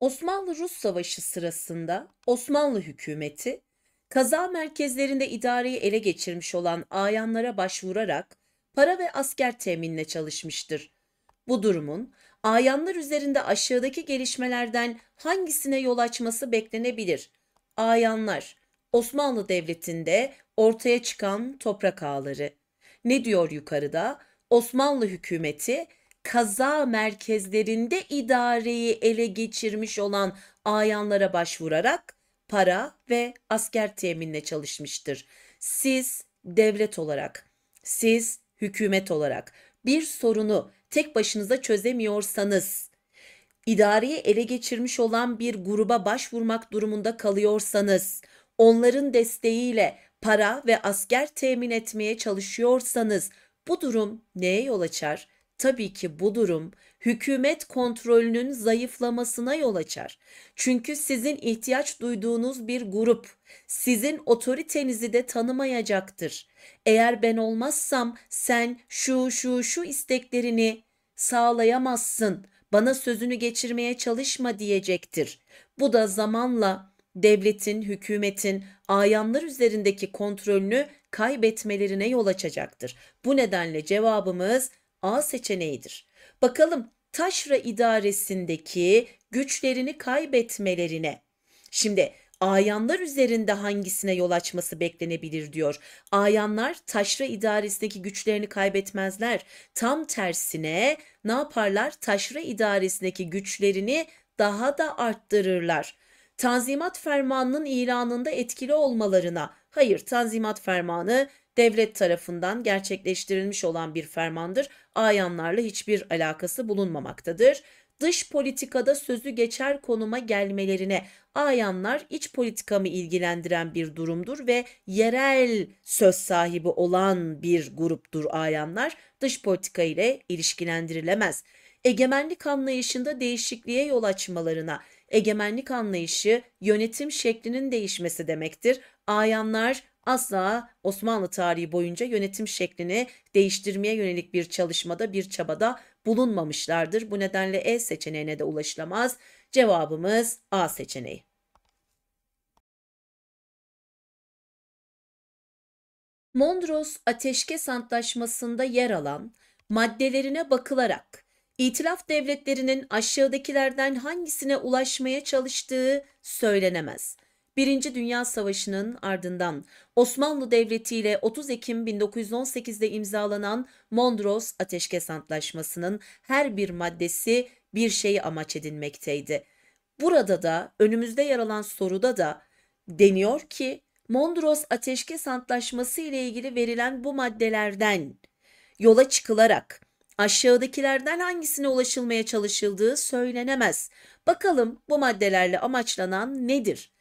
Osmanlı-Rus Savaşı sırasında Osmanlı hükümeti kaza merkezlerinde idareyi ele geçirmiş olan ayanlara başvurarak para ve asker teminine çalışmıştır. Bu durumun ayanlar üzerinde aşağıdaki gelişmelerden hangisine yol açması beklenebilir? Ayanlar, Osmanlı Devleti'nde ortaya çıkan toprak ağları. Ne diyor yukarıda? Osmanlı hükümeti kaza merkezlerinde idareyi ele geçirmiş olan ayanlara başvurarak para ve asker teminle çalışmıştır. Siz devlet olarak, siz hükümet olarak bir sorunu tek başınıza çözemiyorsanız, idareyi ele geçirmiş olan bir gruba başvurmak durumunda kalıyorsanız, onların desteğiyle para ve asker temin etmeye çalışıyorsanız bu durum neye yol açar? Tabii ki bu durum hükümet kontrolünün zayıflamasına yol açar. Çünkü sizin ihtiyaç duyduğunuz bir grup sizin otoritenizi de tanımayacaktır. Eğer ben olmazsam sen şu şu şu isteklerini sağlayamazsın. Bana sözünü geçirmeye çalışma diyecektir. Bu da zamanla devletin, hükümetin ayanlar üzerindeki kontrolünü kaybetmelerine yol açacaktır. Bu nedenle cevabımız A seçeneğidir. Bakalım taşra idaresindeki güçlerini kaybetmelerine. Şimdi ayanlar üzerinde hangisine yol açması beklenebilir diyor. Ayanlar taşra idaresindeki güçlerini kaybetmezler. Tam tersine ne yaparlar? Taşra idaresindeki güçlerini daha da arttırırlar. Tanzimat fermanının ilanında etkili olmalarına, hayır Tanzimat fermanı devlet tarafından gerçekleştirilmiş olan bir fermandır. Ayanlarla hiçbir alakası bulunmamaktadır dış politikada sözü geçer konuma gelmelerine ayanlar iç politikamı ilgilendiren bir durumdur ve yerel söz sahibi olan bir gruptur ayanlar dış politika ile ilişkilendirilemez. Egemenlik anlayışında değişikliğe yol açmalarına, egemenlik anlayışı yönetim şeklinin değişmesi demektir. Ayanlar asla Osmanlı tarihi boyunca yönetim şeklini değiştirmeye yönelik bir çalışmada bir çabada bulunmamışlardır. Bu nedenle E seçeneğine de ulaşılamaz. Cevabımız A seçeneği. Mondros Ateşkes Antlaşması'nda yer alan maddelerine bakılarak İtilaf devletlerinin aşağıdakilerden hangisine ulaşmaya çalıştığı söylenemez. Birinci Dünya Savaşı'nın ardından Osmanlı Devleti ile 30 Ekim 1918'de imzalanan Mondros Ateşkes Antlaşması'nın her bir maddesi bir şeyi amaç edinmekteydi. Burada da önümüzde yer alan soruda da deniyor ki Mondros Ateşkes Antlaşması ile ilgili verilen bu maddelerden yola çıkılarak aşağıdakilerden hangisine ulaşılmaya çalışıldığı söylenemez. Bakalım bu maddelerle amaçlanan nedir?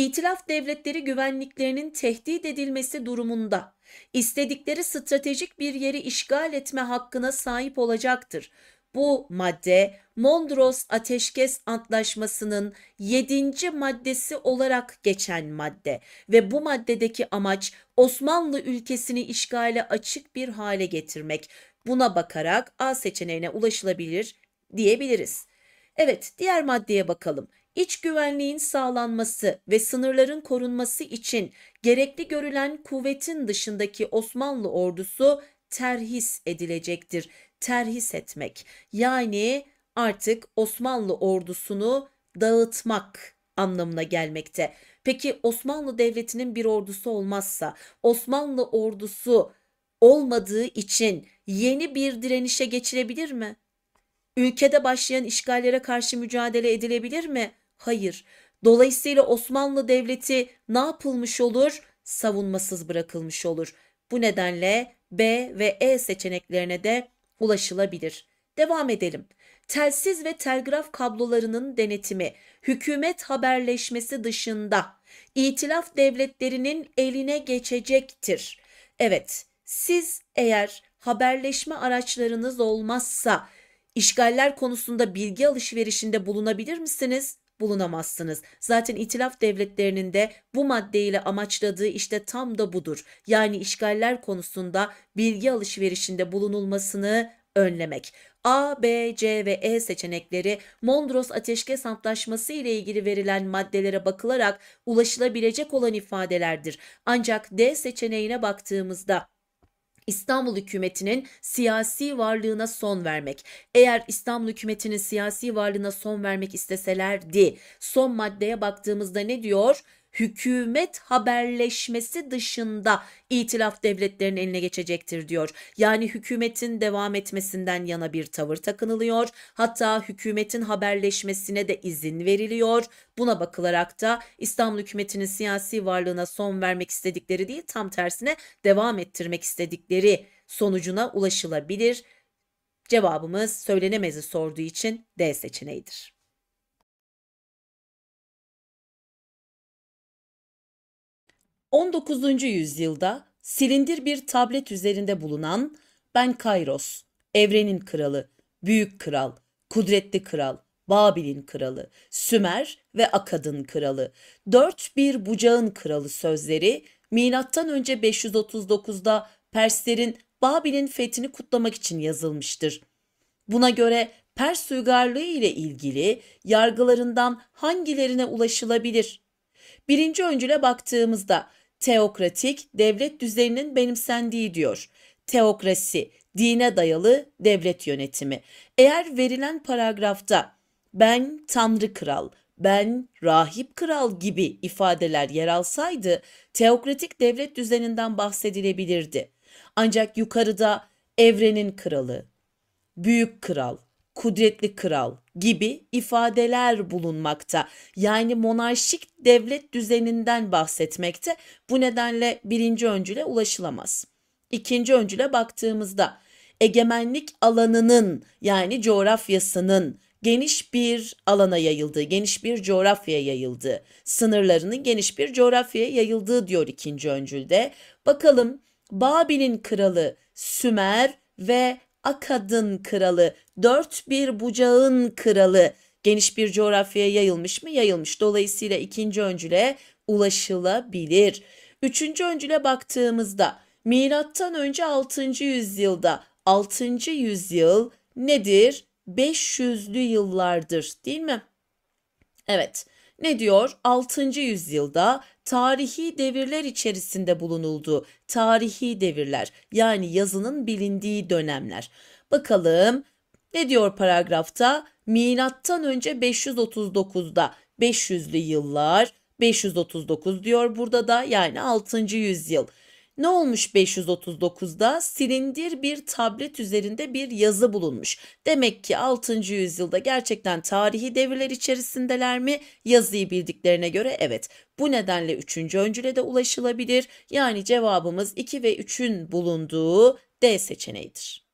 İtilaf devletleri güvenliklerinin tehdit edilmesi durumunda istedikleri stratejik bir yeri işgal etme hakkına sahip olacaktır. Bu madde Mondros Ateşkes Antlaşması'nın 7. maddesi olarak geçen madde ve bu maddedeki amaç Osmanlı ülkesini işgale açık bir hale getirmek. Buna bakarak A seçeneğine ulaşılabilir diyebiliriz. Evet, diğer maddeye bakalım. İç güvenliğin sağlanması ve sınırların korunması için gerekli görülen kuvvetin dışındaki Osmanlı ordusu terhis edilecektir. Terhis etmek yani artık Osmanlı ordusunu dağıtmak anlamına gelmekte. Peki Osmanlı Devleti'nin bir ordusu olmazsa Osmanlı ordusu olmadığı için yeni bir direnişe geçilebilir mi? Ülkede başlayan işgallere karşı mücadele edilebilir mi? Hayır. Dolayısıyla Osmanlı Devleti ne yapılmış olur? Savunmasız bırakılmış olur. Bu nedenle B ve E seçeneklerine de ulaşılabilir. Devam edelim. Telsiz ve telgraf kablolarının denetimi, hükümet haberleşmesi dışında itilaf devletlerinin eline geçecektir. Evet, siz eğer haberleşme araçlarınız olmazsa işgaller konusunda bilgi alışverişinde bulunabilir misiniz? bulunamazsınız. Zaten itilaf devletlerinin de bu maddeyle amaçladığı işte tam da budur. Yani işgaller konusunda bilgi alışverişinde bulunulmasını önlemek. A, B, C ve E seçenekleri Mondros Ateşkes Antlaşması ile ilgili verilen maddelere bakılarak ulaşılabilecek olan ifadelerdir. Ancak D seçeneğine baktığımızda İstanbul hükümetinin siyasi varlığına son vermek. Eğer İstanbul hükümetinin siyasi varlığına son vermek isteselerdi son maddeye baktığımızda ne diyor? hükümet haberleşmesi dışında itilaf devletlerinin eline geçecektir diyor. Yani hükümetin devam etmesinden yana bir tavır takınılıyor. Hatta hükümetin haberleşmesine de izin veriliyor. Buna bakılarak da İstanbul hükümetinin siyasi varlığına son vermek istedikleri değil tam tersine devam ettirmek istedikleri sonucuna ulaşılabilir. Cevabımız söylenemezi sorduğu için D seçeneğidir. 19. yüzyılda silindir bir tablet üzerinde bulunan ben Kairos, evrenin kralı, büyük kral, kudretli kral, Babil'in kralı, Sümer ve Akad'ın kralı, dört bir bucağın kralı sözleri milattan önce 539'da Perslerin Babil'in fethini kutlamak için yazılmıştır. Buna göre Pers uygarlığı ile ilgili yargılarından hangilerine ulaşılabilir? Birinci öncüle baktığımızda teokratik devlet düzeninin benimsendiği diyor. Teokrasi, dine dayalı devlet yönetimi. Eğer verilen paragrafta ben tanrı kral, ben rahip kral gibi ifadeler yer alsaydı teokratik devlet düzeninden bahsedilebilirdi. Ancak yukarıda evrenin kralı, büyük kral, kudretli kral gibi ifadeler bulunmakta. Yani monarşik devlet düzeninden bahsetmekte. Bu nedenle birinci öncüle ulaşılamaz. İkinci öncüle baktığımızda egemenlik alanının yani coğrafyasının geniş bir alana yayıldığı, geniş bir coğrafyaya yayıldığı, sınırlarının geniş bir coğrafyaya yayıldığı diyor ikinci öncülde. Bakalım Babil'in kralı Sümer ve Akad'ın kralı, dört bir bucağın kralı geniş bir coğrafyaya yayılmış mı? Yayılmış. Dolayısıyla ikinci öncüle ulaşılabilir. Üçüncü öncüle baktığımızda milattan önce 6. yüzyılda 6. yüzyıl nedir? 500'lü yıllardır değil mi? Evet. Ne diyor? 6. yüzyılda tarihi devirler içerisinde bulunuldu. Tarihi devirler yani yazının bilindiği dönemler. Bakalım ne diyor paragrafta? Milattan önce 539'da 500'lü yıllar 539 diyor burada da yani 6. yüzyıl. Ne olmuş 539'da? Silindir bir tablet üzerinde bir yazı bulunmuş. Demek ki 6. yüzyılda gerçekten tarihi devirler içerisindeler mi? Yazıyı bildiklerine göre evet. Bu nedenle 3. öncüle de ulaşılabilir. Yani cevabımız 2 ve 3'ün bulunduğu D seçeneğidir.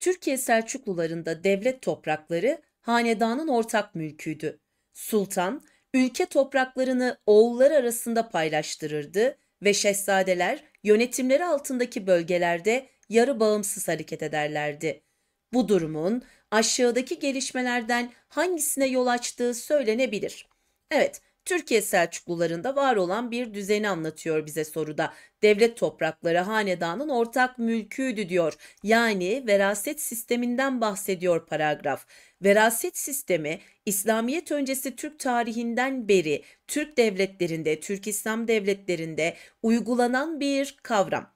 Türkiye Selçuklularında devlet toprakları hanedanın ortak mülküydü. Sultan, ülke topraklarını oğullar arasında paylaştırırdı ve şehzadeler yönetimleri altındaki bölgelerde yarı bağımsız hareket ederlerdi. Bu durumun aşağıdaki gelişmelerden hangisine yol açtığı söylenebilir. Evet, Türkiye Selçuklularında var olan bir düzeni anlatıyor bize soruda. Devlet toprakları hanedanın ortak mülküydü diyor. Yani veraset sisteminden bahsediyor paragraf. Veraset sistemi İslamiyet öncesi Türk tarihinden beri Türk devletlerinde, Türk İslam devletlerinde uygulanan bir kavram.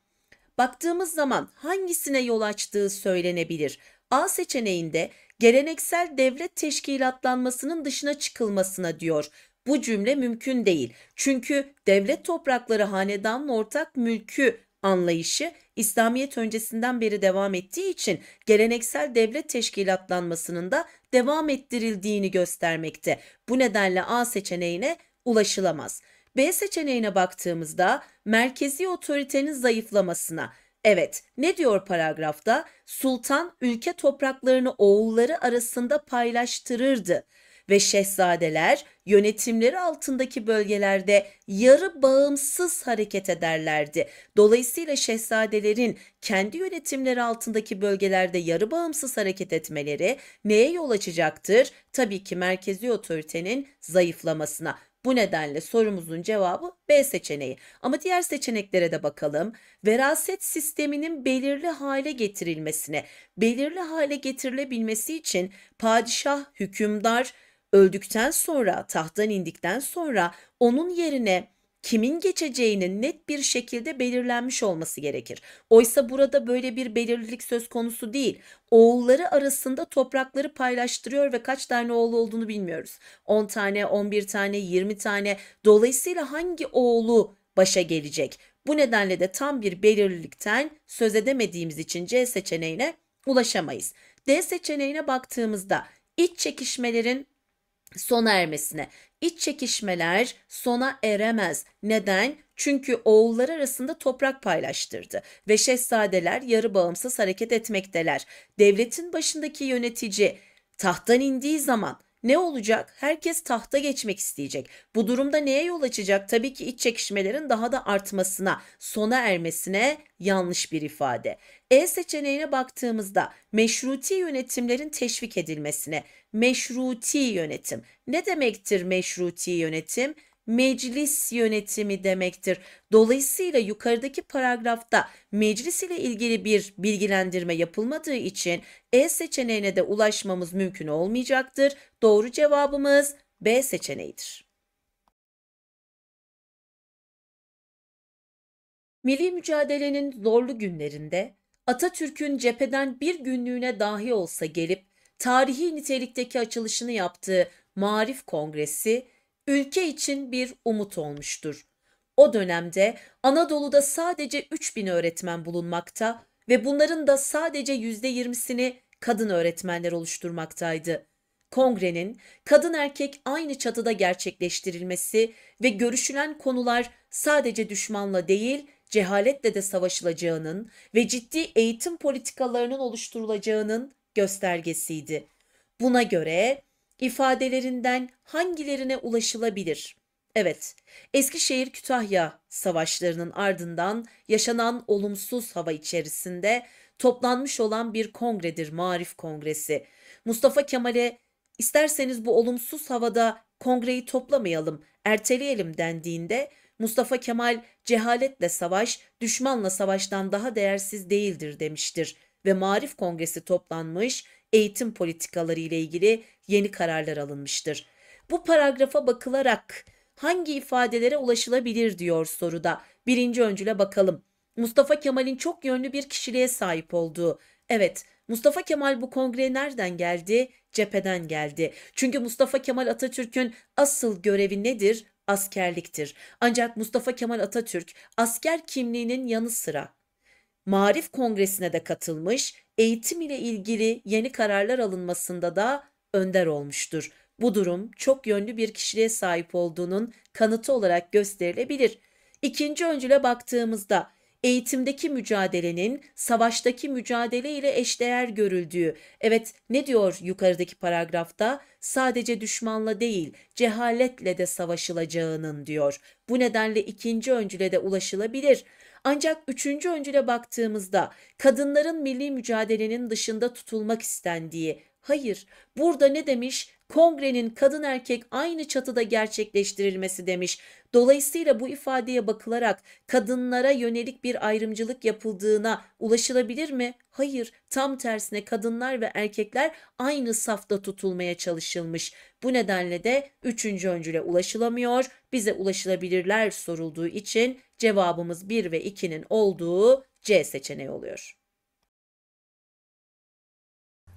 Baktığımız zaman hangisine yol açtığı söylenebilir. A seçeneğinde geleneksel devlet teşkilatlanmasının dışına çıkılmasına diyor. Bu cümle mümkün değil. Çünkü devlet toprakları hanedanın ortak mülkü anlayışı İslamiyet öncesinden beri devam ettiği için geleneksel devlet teşkilatlanmasının da devam ettirildiğini göstermekte. Bu nedenle A seçeneğine ulaşılamaz. B seçeneğine baktığımızda merkezi otoritenin zayıflamasına, Evet, ne diyor paragrafta? Sultan ülke topraklarını oğulları arasında paylaştırırdı ve şehzadeler yönetimleri altındaki bölgelerde yarı bağımsız hareket ederlerdi. Dolayısıyla şehzadelerin kendi yönetimleri altındaki bölgelerde yarı bağımsız hareket etmeleri neye yol açacaktır? Tabii ki merkezi otoritenin zayıflamasına. Bu nedenle sorumuzun cevabı B seçeneği. Ama diğer seçeneklere de bakalım. Veraset sisteminin belirli hale getirilmesine, belirli hale getirilebilmesi için padişah, hükümdar, öldükten sonra, tahttan indikten sonra onun yerine kimin geçeceğinin net bir şekilde belirlenmiş olması gerekir. Oysa burada böyle bir belirlilik söz konusu değil. Oğulları arasında toprakları paylaştırıyor ve kaç tane oğlu olduğunu bilmiyoruz. 10 tane, 11 tane, 20 tane. Dolayısıyla hangi oğlu başa gelecek? Bu nedenle de tam bir belirlilikten söz edemediğimiz için C seçeneğine ulaşamayız. D seçeneğine baktığımızda iç çekişmelerin sona ermesine. İç çekişmeler sona eremez. Neden? Çünkü oğullar arasında toprak paylaştırdı ve şehzadeler yarı bağımsız hareket etmekteler. Devletin başındaki yönetici tahttan indiği zaman ne olacak? Herkes tahta geçmek isteyecek. Bu durumda neye yol açacak? Tabii ki iç çekişmelerin daha da artmasına, sona ermesine yanlış bir ifade. E seçeneğine baktığımızda meşruti yönetimlerin teşvik edilmesine, meşruti yönetim. Ne demektir meşruti yönetim? meclis yönetimi demektir. Dolayısıyla yukarıdaki paragrafta meclis ile ilgili bir bilgilendirme yapılmadığı için E seçeneğine de ulaşmamız mümkün olmayacaktır. Doğru cevabımız B seçeneğidir. Milli mücadelenin zorlu günlerinde Atatürk'ün cepheden bir günlüğüne dahi olsa gelip tarihi nitelikteki açılışını yaptığı Marif Kongresi ülke için bir umut olmuştur. O dönemde Anadolu'da sadece 3000 öğretmen bulunmakta ve bunların da sadece %20'sini kadın öğretmenler oluşturmaktaydı. Kongrenin kadın erkek aynı çatıda gerçekleştirilmesi ve görüşülen konular sadece düşmanla değil cehaletle de savaşılacağının ve ciddi eğitim politikalarının oluşturulacağının göstergesiydi. Buna göre ifadelerinden hangilerine ulaşılabilir? Evet, Eskişehir-Kütahya savaşlarının ardından yaşanan olumsuz hava içerisinde toplanmış olan bir kongredir Marif Kongresi. Mustafa Kemal'e isterseniz bu olumsuz havada kongreyi toplamayalım, erteleyelim dendiğinde Mustafa Kemal cehaletle savaş, düşmanla savaştan daha değersiz değildir demiştir ve Marif Kongresi toplanmış, eğitim politikaları ile ilgili yeni kararlar alınmıştır. Bu paragrafa bakılarak hangi ifadelere ulaşılabilir diyor soruda. Birinci öncüle bakalım. Mustafa Kemal'in çok yönlü bir kişiliğe sahip olduğu. Evet, Mustafa Kemal bu kongreye nereden geldi? Cepheden geldi. Çünkü Mustafa Kemal Atatürk'ün asıl görevi nedir? Askerliktir. Ancak Mustafa Kemal Atatürk asker kimliğinin yanı sıra Marif Kongresi'ne de katılmış, eğitim ile ilgili yeni kararlar alınmasında da önder olmuştur. Bu durum çok yönlü bir kişiliğe sahip olduğunun kanıtı olarak gösterilebilir. İkinci öncüle baktığımızda eğitimdeki mücadelenin savaştaki mücadele ile eşdeğer görüldüğü. Evet ne diyor yukarıdaki paragrafta? Sadece düşmanla değil cehaletle de savaşılacağının diyor. Bu nedenle ikinci öncüle de ulaşılabilir. Ancak üçüncü öncüle baktığımızda kadınların milli mücadelenin dışında tutulmak istendiği Hayır, burada ne demiş? Kongrenin kadın erkek aynı çatıda gerçekleştirilmesi demiş. Dolayısıyla bu ifadeye bakılarak kadınlara yönelik bir ayrımcılık yapıldığına ulaşılabilir mi? Hayır, tam tersine kadınlar ve erkekler aynı safta tutulmaya çalışılmış. Bu nedenle de üçüncü öncüle ulaşılamıyor. Bize ulaşılabilirler sorulduğu için cevabımız 1 ve 2'nin olduğu C seçeneği oluyor.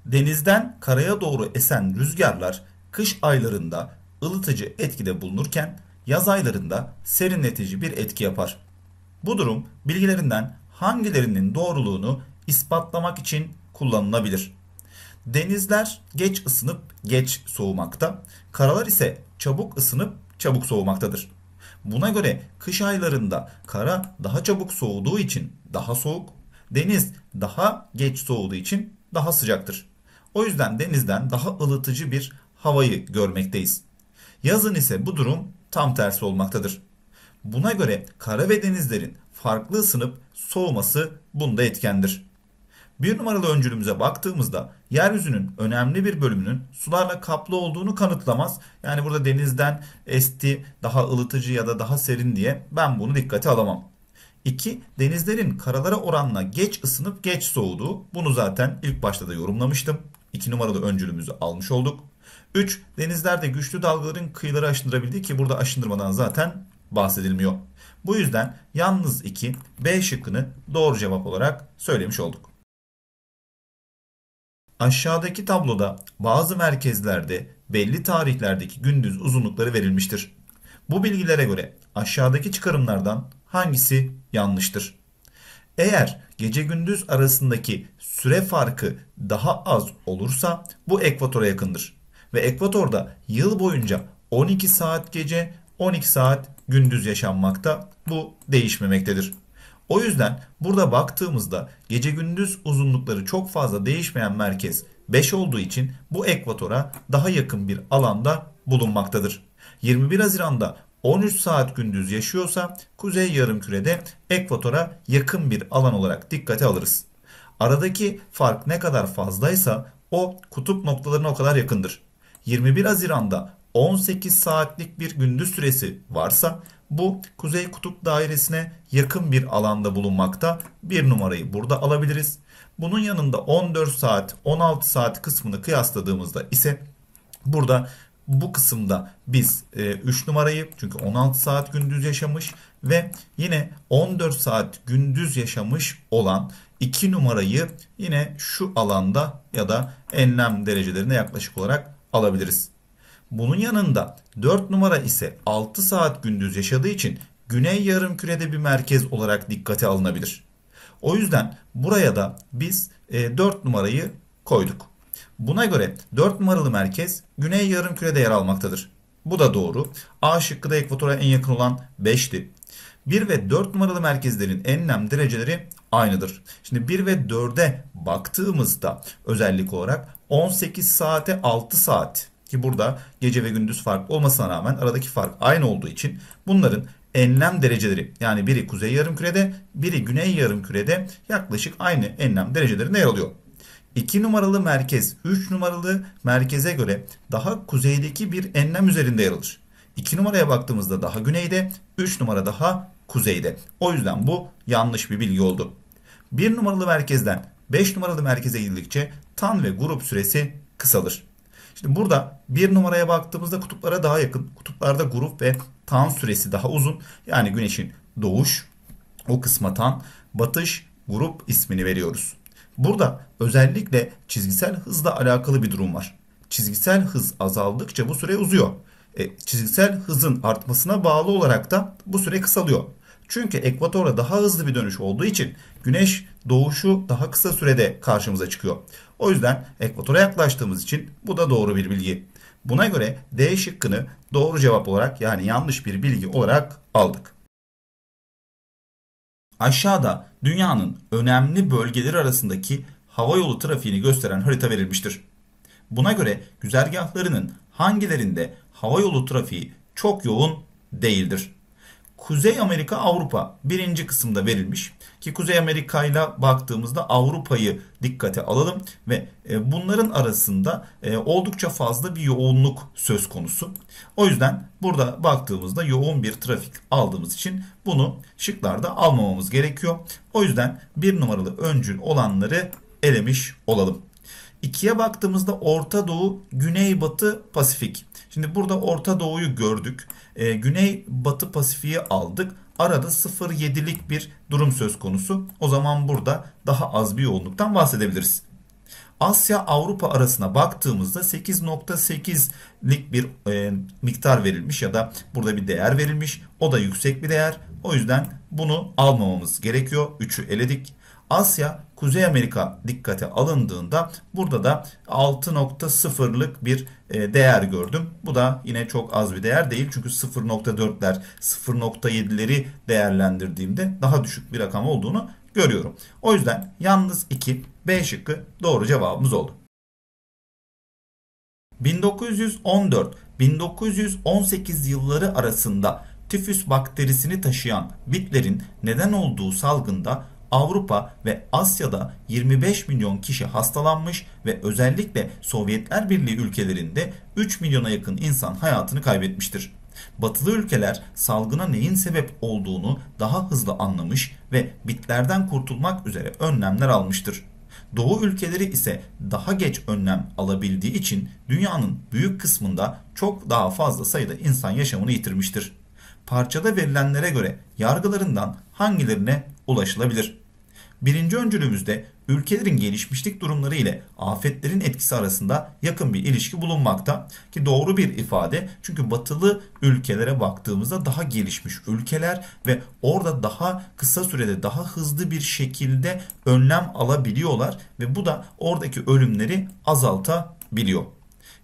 Denizden karaya doğru esen rüzgarlar kış aylarında ılıtıcı etkide bulunurken yaz aylarında serinletici bir etki yapar. Bu durum bilgilerinden hangilerinin doğruluğunu ispatlamak için kullanılabilir. Denizler geç ısınıp geç soğumakta, karalar ise çabuk ısınıp çabuk soğumaktadır. Buna göre kış aylarında kara daha çabuk soğuduğu için daha soğuk, deniz daha geç soğuduğu için daha sıcaktır. O yüzden denizden daha ılıtıcı bir havayı görmekteyiz. Yazın ise bu durum tam tersi olmaktadır. Buna göre kara ve denizlerin farklı ısınıp soğuması bunda etkendir. Bir numaralı öncülümüze baktığımızda yeryüzünün önemli bir bölümünün sularla kaplı olduğunu kanıtlamaz. Yani burada denizden esti, daha ılıtıcı ya da daha serin diye ben bunu dikkate alamam. 2. Denizlerin karalara oranla geç ısınıp geç soğuduğu. Bunu zaten ilk başta da yorumlamıştım. 2 numaralı öncülümüzü almış olduk. 3. Denizlerde güçlü dalgaların kıyıları aşındırabildiği ki burada aşındırmadan zaten bahsedilmiyor. Bu yüzden yalnız 2 B şıkkını doğru cevap olarak söylemiş olduk. Aşağıdaki tabloda bazı merkezlerde belli tarihlerdeki gündüz uzunlukları verilmiştir. Bu bilgilere göre aşağıdaki çıkarımlardan hangisi yanlıştır? Eğer gece gündüz arasındaki süre farkı daha az olursa bu ekvatora yakındır. Ve ekvatorda yıl boyunca 12 saat gece 12 saat gündüz yaşanmakta bu değişmemektedir. O yüzden burada baktığımızda gece gündüz uzunlukları çok fazla değişmeyen merkez 5 olduğu için bu ekvatora daha yakın bir alanda bulunmaktadır. 21 Haziran'da 13 saat gündüz yaşıyorsa kuzey yarımkürede ekvatora yakın bir alan olarak dikkate alırız. Aradaki fark ne kadar fazlaysa o kutup noktalarına o kadar yakındır. 21 Haziran'da 18 saatlik bir gündüz süresi varsa bu kuzey kutup dairesine yakın bir alanda bulunmakta. Bir numarayı burada alabiliriz. Bunun yanında 14 saat 16 saat kısmını kıyasladığımızda ise burada bu kısımda biz e, 3 numarayı çünkü 16 saat gündüz yaşamış ve yine 14 saat gündüz yaşamış olan 2 numarayı yine şu alanda ya da enlem derecelerine yaklaşık olarak alabiliriz. Bunun yanında 4 numara ise 6 saat gündüz yaşadığı için güney yarım kürede bir merkez olarak dikkate alınabilir. O yüzden buraya da biz 4 e, numarayı koyduk. Buna göre 4 numaralı merkez güney yarım kürede yer almaktadır. Bu da doğru. A şıkkı da ekvatora en yakın olan 5'ti. 1 ve 4 numaralı merkezlerin enlem dereceleri aynıdır. Şimdi 1 ve 4'e baktığımızda özellik olarak 18 saate 6 saat ki burada gece ve gündüz fark olmasına rağmen aradaki fark aynı olduğu için bunların enlem dereceleri yani biri kuzey yarımkürede biri güney yarımkürede yaklaşık aynı enlem derecelerinde yer alıyor. 2 numaralı merkez 3 numaralı merkeze göre daha kuzeydeki bir enlem üzerinde yer alır. 2 numaraya baktığımızda daha güneyde, 3 numara daha kuzeyde. O yüzden bu yanlış bir bilgi oldu. 1 numaralı merkezden 5 numaralı merkeze gidildikçe tan ve grup süresi kısalır. Şimdi burada 1 numaraya baktığımızda kutuplara daha yakın. Kutuplarda grup ve tan süresi daha uzun. Yani güneşin doğuş o kısma tan, batış grup ismini veriyoruz. Burada özellikle çizgisel hızla alakalı bir durum var. Çizgisel hız azaldıkça bu süre uzuyor. E, çizgisel hızın artmasına bağlı olarak da bu süre kısalıyor. Çünkü ekvatora daha hızlı bir dönüş olduğu için güneş doğuşu daha kısa sürede karşımıza çıkıyor. O yüzden ekvatora yaklaştığımız için bu da doğru bir bilgi. Buna göre D şıkkını doğru cevap olarak yani yanlış bir bilgi olarak aldık. Aşağıda dünyanın önemli bölgeleri arasındaki hava yolu trafiğini gösteren harita verilmiştir. Buna göre güzergahlarının hangilerinde hava yolu trafiği çok yoğun değildir. Kuzey Amerika Avrupa birinci kısımda verilmiş ki Kuzey Amerika ile baktığımızda Avrupa'yı dikkate alalım ve e, bunların arasında e, oldukça fazla bir yoğunluk söz konusu. O yüzden burada baktığımızda yoğun bir trafik aldığımız için bunu şıklarda almamamız gerekiyor. O yüzden bir numaralı öncül olanları elemiş olalım. İkiye baktığımızda Orta Doğu, Güneybatı, Pasifik. Şimdi burada Orta Doğu'yu gördük e, Güney Batı Pasifik'i aldık. Arada 0.7'lik bir durum söz konusu. O zaman burada daha az bir yoğunluktan bahsedebiliriz. Asya Avrupa arasına baktığımızda 8.8'lik bir e, miktar verilmiş ya da burada bir değer verilmiş. O da yüksek bir değer. O yüzden bunu almamamız gerekiyor. 3'ü eledik. Asya, Kuzey Amerika dikkate alındığında burada da 6.0'lık bir e, değer gördüm. Bu da yine çok az bir değer değil. Çünkü 0.4'ler, 0.7'leri değerlendirdiğimde daha düşük bir rakam olduğunu görüyorum. O yüzden yalnız 2 B şıkkı doğru cevabımız oldu. 1914-1918 yılları arasında tifüs bakterisini taşıyan bitlerin neden olduğu salgında Avrupa ve Asya'da 25 milyon kişi hastalanmış ve özellikle Sovyetler Birliği ülkelerinde 3 milyona yakın insan hayatını kaybetmiştir. Batılı ülkeler salgına neyin sebep olduğunu daha hızlı anlamış ve bitlerden kurtulmak üzere önlemler almıştır. Doğu ülkeleri ise daha geç önlem alabildiği için dünyanın büyük kısmında çok daha fazla sayıda insan yaşamını yitirmiştir. Parçada verilenlere göre yargılarından hangilerine ulaşılabilir. Birinci öncülümüzde ülkelerin gelişmişlik durumları ile afetlerin etkisi arasında yakın bir ilişki bulunmakta ki doğru bir ifade çünkü batılı ülkelere baktığımızda daha gelişmiş ülkeler ve orada daha kısa sürede daha hızlı bir şekilde önlem alabiliyorlar ve bu da oradaki ölümleri azaltabiliyor.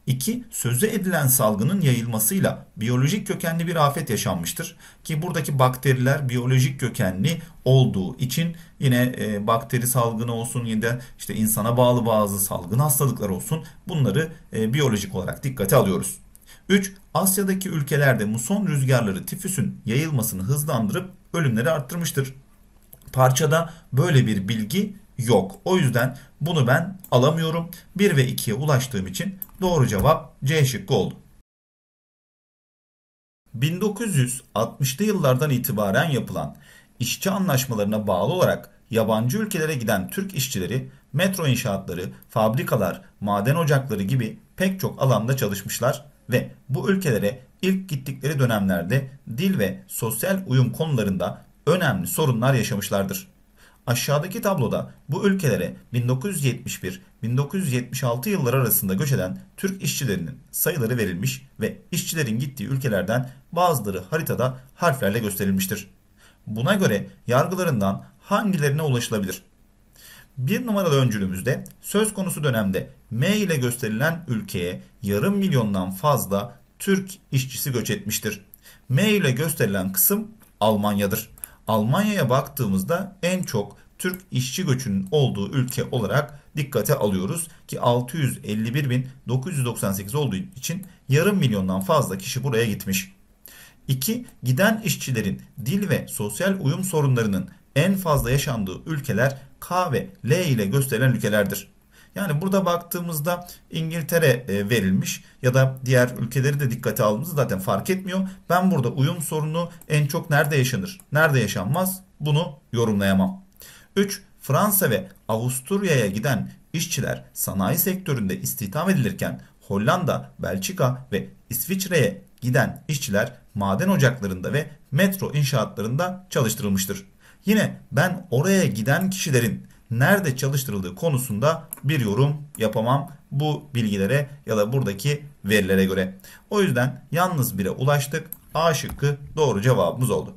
2. Sözü edilen salgının yayılmasıyla biyolojik kökenli bir afet yaşanmıştır. Ki buradaki bakteriler biyolojik kökenli olduğu için yine e, bakteri salgını olsun ya da işte insana bağlı bazı salgın hastalıklar olsun bunları e, biyolojik olarak dikkate alıyoruz. 3. Asya'daki ülkelerde muson rüzgarları tifüsün yayılmasını hızlandırıp ölümleri arttırmıştır. Parçada böyle bir bilgi yok. O yüzden bunu ben alamıyorum. 1 ve 2'ye ulaştığım için Doğru cevap C şıkkı oldu. 1960'lı yıllardan itibaren yapılan işçi anlaşmalarına bağlı olarak yabancı ülkelere giden Türk işçileri metro inşaatları, fabrikalar, maden ocakları gibi pek çok alanda çalışmışlar ve bu ülkelere ilk gittikleri dönemlerde dil ve sosyal uyum konularında önemli sorunlar yaşamışlardır. Aşağıdaki tabloda bu ülkelere 1971-1976 yılları arasında göç eden Türk işçilerinin sayıları verilmiş ve işçilerin gittiği ülkelerden bazıları haritada harflerle gösterilmiştir. Buna göre yargılarından hangilerine ulaşılabilir? Bir numaralı öncülümüzde söz konusu dönemde M ile gösterilen ülkeye yarım milyondan fazla Türk işçisi göç etmiştir. M ile gösterilen kısım Almanya'dır. Almanya'ya baktığımızda en çok Türk işçi göçünün olduğu ülke olarak dikkate alıyoruz ki 651.998 olduğu için yarım milyondan fazla kişi buraya gitmiş. 2. Giden işçilerin dil ve sosyal uyum sorunlarının en fazla yaşandığı ülkeler K ve L ile gösterilen ülkelerdir. Yani burada baktığımızda İngiltere e, verilmiş ya da diğer ülkeleri de dikkate aldığımızda zaten fark etmiyor. Ben burada uyum sorunu en çok nerede yaşanır, nerede yaşanmaz bunu yorumlayamam. 3. Fransa ve Avusturya'ya giden işçiler sanayi sektöründe istihdam edilirken Hollanda, Belçika ve İsviçre'ye giden işçiler maden ocaklarında ve metro inşaatlarında çalıştırılmıştır. Yine ben oraya giden kişilerin nerede çalıştırıldığı konusunda bir yorum yapamam bu bilgilere ya da buradaki verilere göre. O yüzden yalnız bire ulaştık. A şıkkı doğru cevabımız oldu.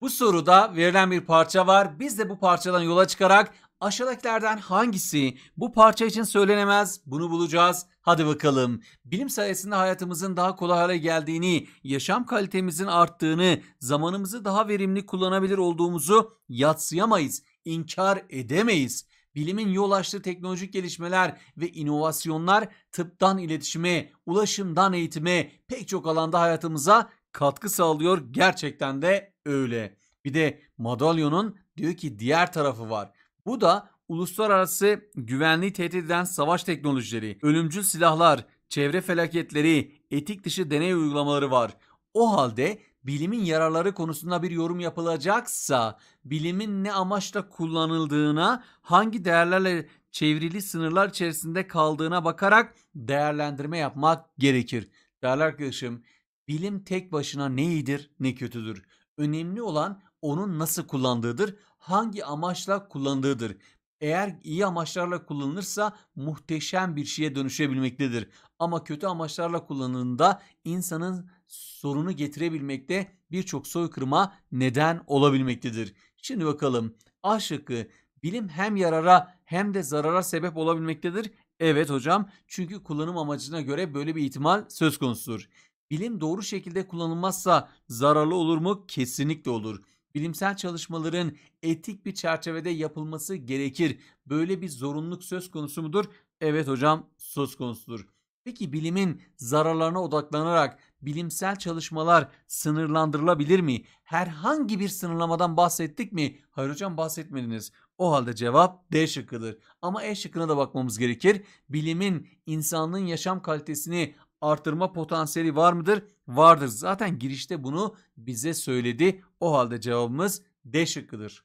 Bu soruda verilen bir parça var. Biz de bu parçadan yola çıkarak Aşağıdakilerden hangisi bu parça için söylenemez? Bunu bulacağız. Hadi bakalım. Bilim sayesinde hayatımızın daha kolay hale geldiğini, yaşam kalitemizin arttığını, zamanımızı daha verimli kullanabilir olduğumuzu yatsıyamayız, inkar edemeyiz. Bilimin yol açtığı teknolojik gelişmeler ve inovasyonlar tıptan iletişime, ulaşımdan eğitime pek çok alanda hayatımıza katkı sağlıyor. Gerçekten de öyle. Bir de madalyonun diyor ki diğer tarafı var. Bu da uluslararası güvenliği tehdit eden savaş teknolojileri, ölümcül silahlar, çevre felaketleri, etik dışı deney uygulamaları var. O halde bilimin yararları konusunda bir yorum yapılacaksa bilimin ne amaçla kullanıldığına, hangi değerlerle çevrili sınırlar içerisinde kaldığına bakarak değerlendirme yapmak gerekir. Değerli arkadaşım, bilim tek başına ne iyidir ne kötüdür. Önemli olan onun nasıl kullandığıdır hangi amaçla kullanıldığıdır. Eğer iyi amaçlarla kullanılırsa muhteşem bir şeye dönüşebilmektedir. Ama kötü amaçlarla kullanıldığında insanın sorunu getirebilmekte birçok soykırıma neden olabilmektedir. Şimdi bakalım A şıkkı bilim hem yarara hem de zarara sebep olabilmektedir. Evet hocam çünkü kullanım amacına göre böyle bir ihtimal söz konusudur. Bilim doğru şekilde kullanılmazsa zararlı olur mu? Kesinlikle olur bilimsel çalışmaların etik bir çerçevede yapılması gerekir. Böyle bir zorunluluk söz konusu mudur? Evet hocam söz konusudur. Peki bilimin zararlarına odaklanarak bilimsel çalışmalar sınırlandırılabilir mi? Herhangi bir sınırlamadan bahsettik mi? Hayır hocam bahsetmediniz. O halde cevap D şıkkıdır. Ama E şıkkına da bakmamız gerekir. Bilimin insanlığın yaşam kalitesini artırma potansiyeli var mıdır? Vardır. Zaten girişte bunu bize söyledi. O halde cevabımız D şıkkıdır.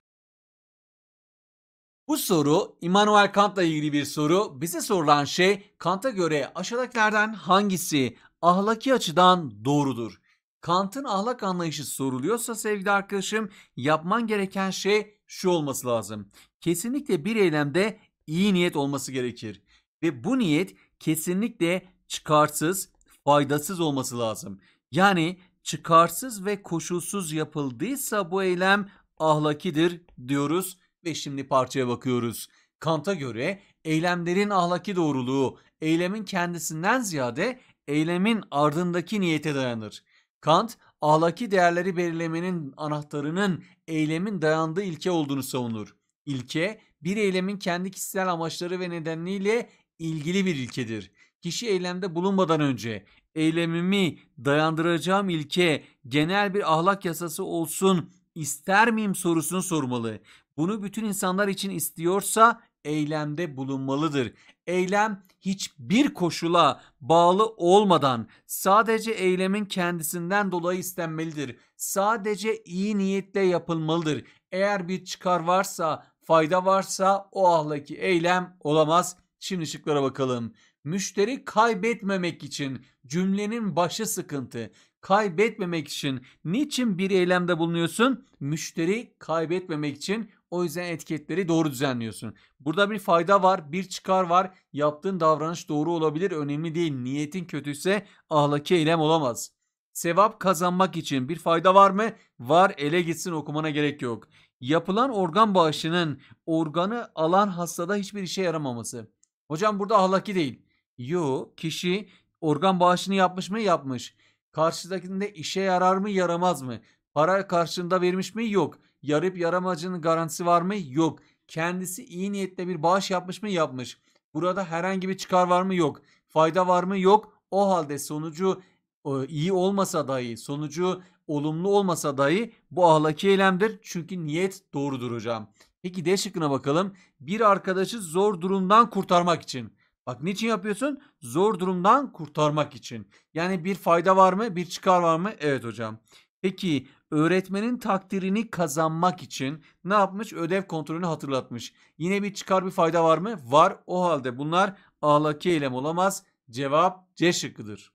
Bu soru Immanuel Kant'la ilgili bir soru. Bize sorulan şey Kant'a göre aşağıdakilerden hangisi ahlaki açıdan doğrudur? Kant'ın ahlak anlayışı soruluyorsa sevgili arkadaşım yapman gereken şey şu olması lazım. Kesinlikle bir eylemde iyi niyet olması gerekir ve bu niyet kesinlikle çıkarsız, faydasız olması lazım. Yani çıkarsız ve koşulsuz yapıldıysa bu eylem ahlakidir diyoruz ve şimdi parçaya bakıyoruz. Kant'a göre eylemlerin ahlaki doğruluğu eylemin kendisinden ziyade eylemin ardındaki niyete dayanır. Kant ahlaki değerleri belirlemenin anahtarının eylemin dayandığı ilke olduğunu savunur. İlke bir eylemin kendi kişisel amaçları ve nedenliğiyle ilgili bir ilkedir kişi eylemde bulunmadan önce eylemimi dayandıracağım ilke genel bir ahlak yasası olsun ister miyim sorusunu sormalı. Bunu bütün insanlar için istiyorsa eylemde bulunmalıdır. Eylem hiçbir koşula bağlı olmadan sadece eylemin kendisinden dolayı istenmelidir. Sadece iyi niyetle yapılmalıdır. Eğer bir çıkar varsa, fayda varsa o ahlaki eylem olamaz. Şimdi şıklara bakalım. Müşteri kaybetmemek için cümlenin başı sıkıntı. Kaybetmemek için niçin bir eylemde bulunuyorsun? Müşteri kaybetmemek için o yüzden etiketleri doğru düzenliyorsun. Burada bir fayda var, bir çıkar var. Yaptığın davranış doğru olabilir, önemli değil. Niyetin kötüyse ahlaki eylem olamaz. Sevap kazanmak için bir fayda var mı? Var, ele gitsin okumana gerek yok. Yapılan organ bağışının organı alan hastada hiçbir işe yaramaması. Hocam burada ahlaki değil. Yo kişi organ bağışını yapmış mı? Yapmış. Karşıdakinde işe yarar mı? Yaramaz mı? Para karşılığında vermiş mi? Yok. Yarıp yaramacının garantisi var mı? Yok. Kendisi iyi niyetle bir bağış yapmış mı? Yapmış. Burada herhangi bir çıkar var mı? Yok. Fayda var mı? Yok. O halde sonucu e, iyi olmasa dahi, sonucu olumlu olmasa dahi bu ahlaki eylemdir. Çünkü niyet doğrudur hocam. Peki D şıkkına bakalım. Bir arkadaşı zor durumdan kurtarmak için Bak niçin yapıyorsun? Zor durumdan kurtarmak için. Yani bir fayda var mı? Bir çıkar var mı? Evet hocam. Peki öğretmenin takdirini kazanmak için ne yapmış? Ödev kontrolünü hatırlatmış. Yine bir çıkar bir fayda var mı? Var. O halde bunlar ahlaki eylem olamaz. Cevap C şıkkıdır.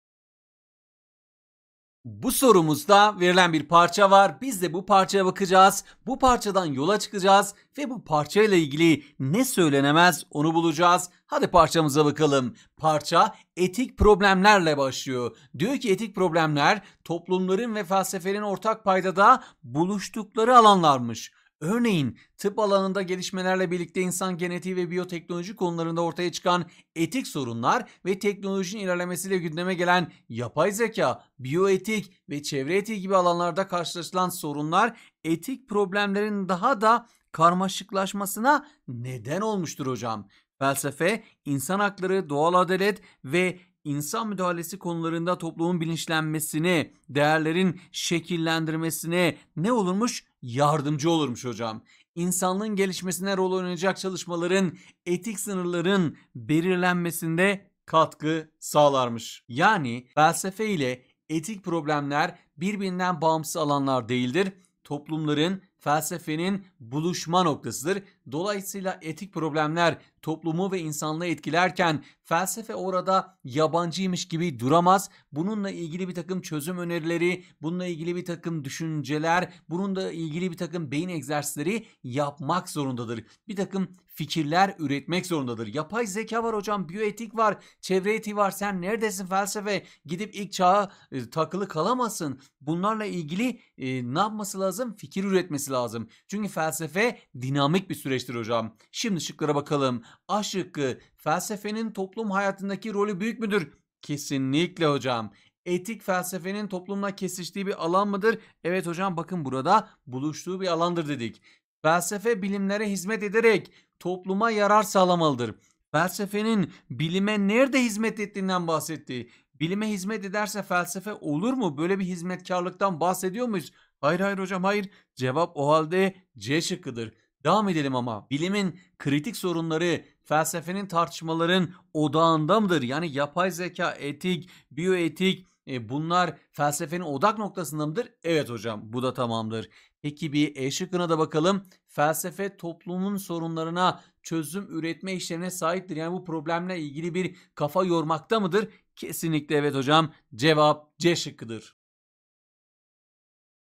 Bu sorumuzda verilen bir parça var. Biz de bu parçaya bakacağız. Bu parçadan yola çıkacağız ve bu parçayla ilgili ne söylenemez onu bulacağız. Hadi parçamıza bakalım. Parça etik problemlerle başlıyor. Diyor ki etik problemler toplumların ve felsefenin ortak paydada buluştukları alanlarmış. Örneğin tıp alanında gelişmelerle birlikte insan genetiği ve biyoteknoloji konularında ortaya çıkan etik sorunlar ve teknolojinin ilerlemesiyle gündeme gelen yapay zeka, biyoetik ve çevre etiği gibi alanlarda karşılaşılan sorunlar etik problemlerin daha da karmaşıklaşmasına neden olmuştur hocam. Felsefe, insan hakları, doğal adalet ve insan müdahalesi konularında toplumun bilinçlenmesini, değerlerin şekillendirmesine ne olurmuş? Yardımcı olurmuş hocam. İnsanlığın gelişmesine rol oynayacak çalışmaların, etik sınırların belirlenmesinde katkı sağlarmış. Yani felsefe ile etik problemler birbirinden bağımsız alanlar değildir. Toplumların felsefenin buluşma noktasıdır. Dolayısıyla etik problemler toplumu ve insanlığı etkilerken felsefe orada yabancıymış gibi duramaz. Bununla ilgili bir takım çözüm önerileri, bununla ilgili bir takım düşünceler, bununla ilgili bir takım beyin egzersizleri yapmak zorundadır. Bir takım fikirler üretmek zorundadır. Yapay zeka var hocam, biyoetik var, çevre etiği var. Sen neredesin felsefe? Gidip ilk çağa e, takılı kalamazsın. Bunlarla ilgili e, ne yapması lazım? Fikir üretmesi lazım. Çünkü felsefe dinamik bir süreçtir hocam. Şimdi şıklara bakalım. A şıkkı felsefenin toplum hayatındaki rolü büyük müdür? Kesinlikle hocam etik felsefenin toplumla kesiştiği bir alan mıdır? Evet hocam bakın burada buluştuğu bir alandır dedik. Felsefe bilimlere hizmet ederek topluma yarar sağlamalıdır. Felsefenin bilime nerede hizmet ettiğinden bahsetti. Bilime hizmet ederse felsefe olur mu? Böyle bir hizmetkarlıktan bahsediyor muyuz? Hayır hayır hocam hayır. Cevap o halde C şıkkıdır. Devam edelim ama bilimin kritik sorunları felsefenin tartışmaların odağında mıdır? Yani yapay zeka, etik, biyoetik e, bunlar felsefenin odak noktasında mıdır? Evet hocam bu da tamamdır. Peki bir E şıkkına da bakalım. Felsefe toplumun sorunlarına çözüm üretme işlerine sahiptir. Yani bu problemle ilgili bir kafa yormakta mıdır? Kesinlikle evet hocam. Cevap C şıkkıdır.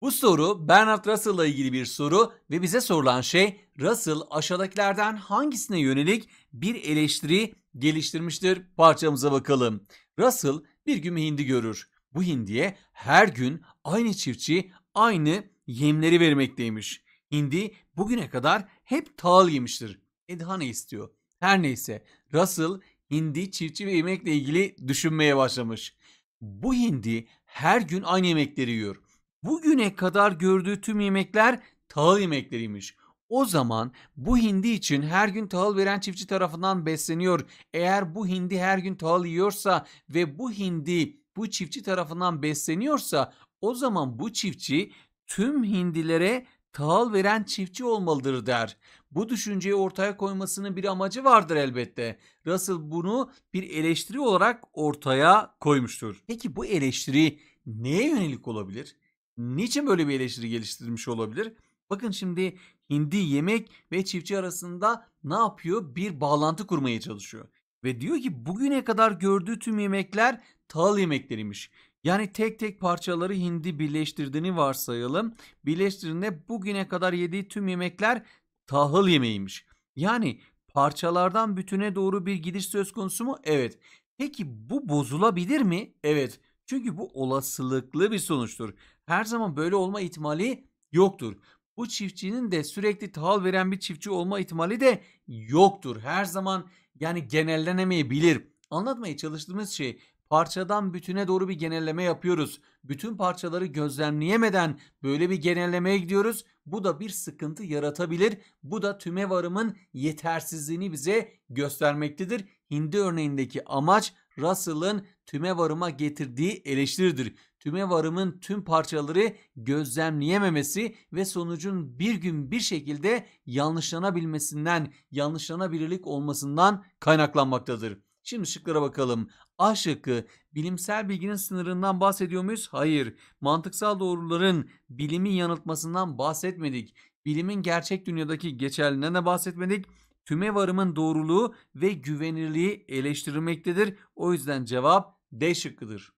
Bu soru Bernard Russell'la ilgili bir soru ve bize sorulan şey Russell aşağıdakilerden hangisine yönelik bir eleştiri geliştirmiştir? Parçamıza bakalım. Russell bir gün hindi görür. Bu hindiye her gün aynı çiftçi aynı yemleri vermekteymiş. Hindi bugüne kadar hep tahıl yemiştir. E ne istiyor? Her neyse Russell hindi, çiftçi ve yemekle ilgili düşünmeye başlamış. Bu hindi her gün aynı yemekleri yiyor. Bugüne kadar gördüğü tüm yemekler tahıl yemekleriymiş. O zaman bu hindi için her gün tahıl veren çiftçi tarafından besleniyor. Eğer bu hindi her gün tahıl yiyorsa ve bu hindi bu çiftçi tarafından besleniyorsa o zaman bu çiftçi tüm Hindilere tahıl veren çiftçi olmalıdır der. Bu düşünceyi ortaya koymasının bir amacı vardır elbette. Russell bunu bir eleştiri olarak ortaya koymuştur. Peki bu eleştiri neye yönelik olabilir? Niçin böyle bir eleştiri geliştirmiş olabilir? Bakın şimdi hindi yemek ve çiftçi arasında ne yapıyor? Bir bağlantı kurmaya çalışıyor. Ve diyor ki bugüne kadar gördüğü tüm yemekler tahıl yemekleriymiş. Yani tek tek parçaları hindi birleştirdiğini varsayalım. Birleştirdiğinde bugüne kadar yediği tüm yemekler tahıl yemeğiymiş. Yani parçalardan bütüne doğru bir gidiş söz konusu mu? Evet. Peki bu bozulabilir mi? Evet. Çünkü bu olasılıklı bir sonuçtur. Her zaman böyle olma ihtimali yoktur. Bu çiftçinin de sürekli tahıl veren bir çiftçi olma ihtimali de yoktur. Her zaman yani genellenemeyebilir. Anlatmaya çalıştığımız şey parçadan bütüne doğru bir genelleme yapıyoruz. Bütün parçaları gözlemleyemeden böyle bir genellemeye gidiyoruz. Bu da bir sıkıntı yaratabilir. Bu da tüme varımın yetersizliğini bize göstermektedir. Hindi örneğindeki amaç Russell'ın tüme varıma getirdiği eleştiridir. Tüme varımın tüm parçaları gözlemleyememesi ve sonucun bir gün bir şekilde yanlışlanabilmesinden, yanlışlanabilirlik olmasından kaynaklanmaktadır. Şimdi şıklara bakalım. A şıkkı bilimsel bilginin sınırından bahsediyor muyuz? Hayır. Mantıksal doğruların bilimin yanıltmasından bahsetmedik. Bilimin gerçek dünyadaki geçerliliğinden de bahsetmedik. Tüme varımın doğruluğu ve güvenirliği eleştirilmektedir. O yüzden cevap D şıkkıdır.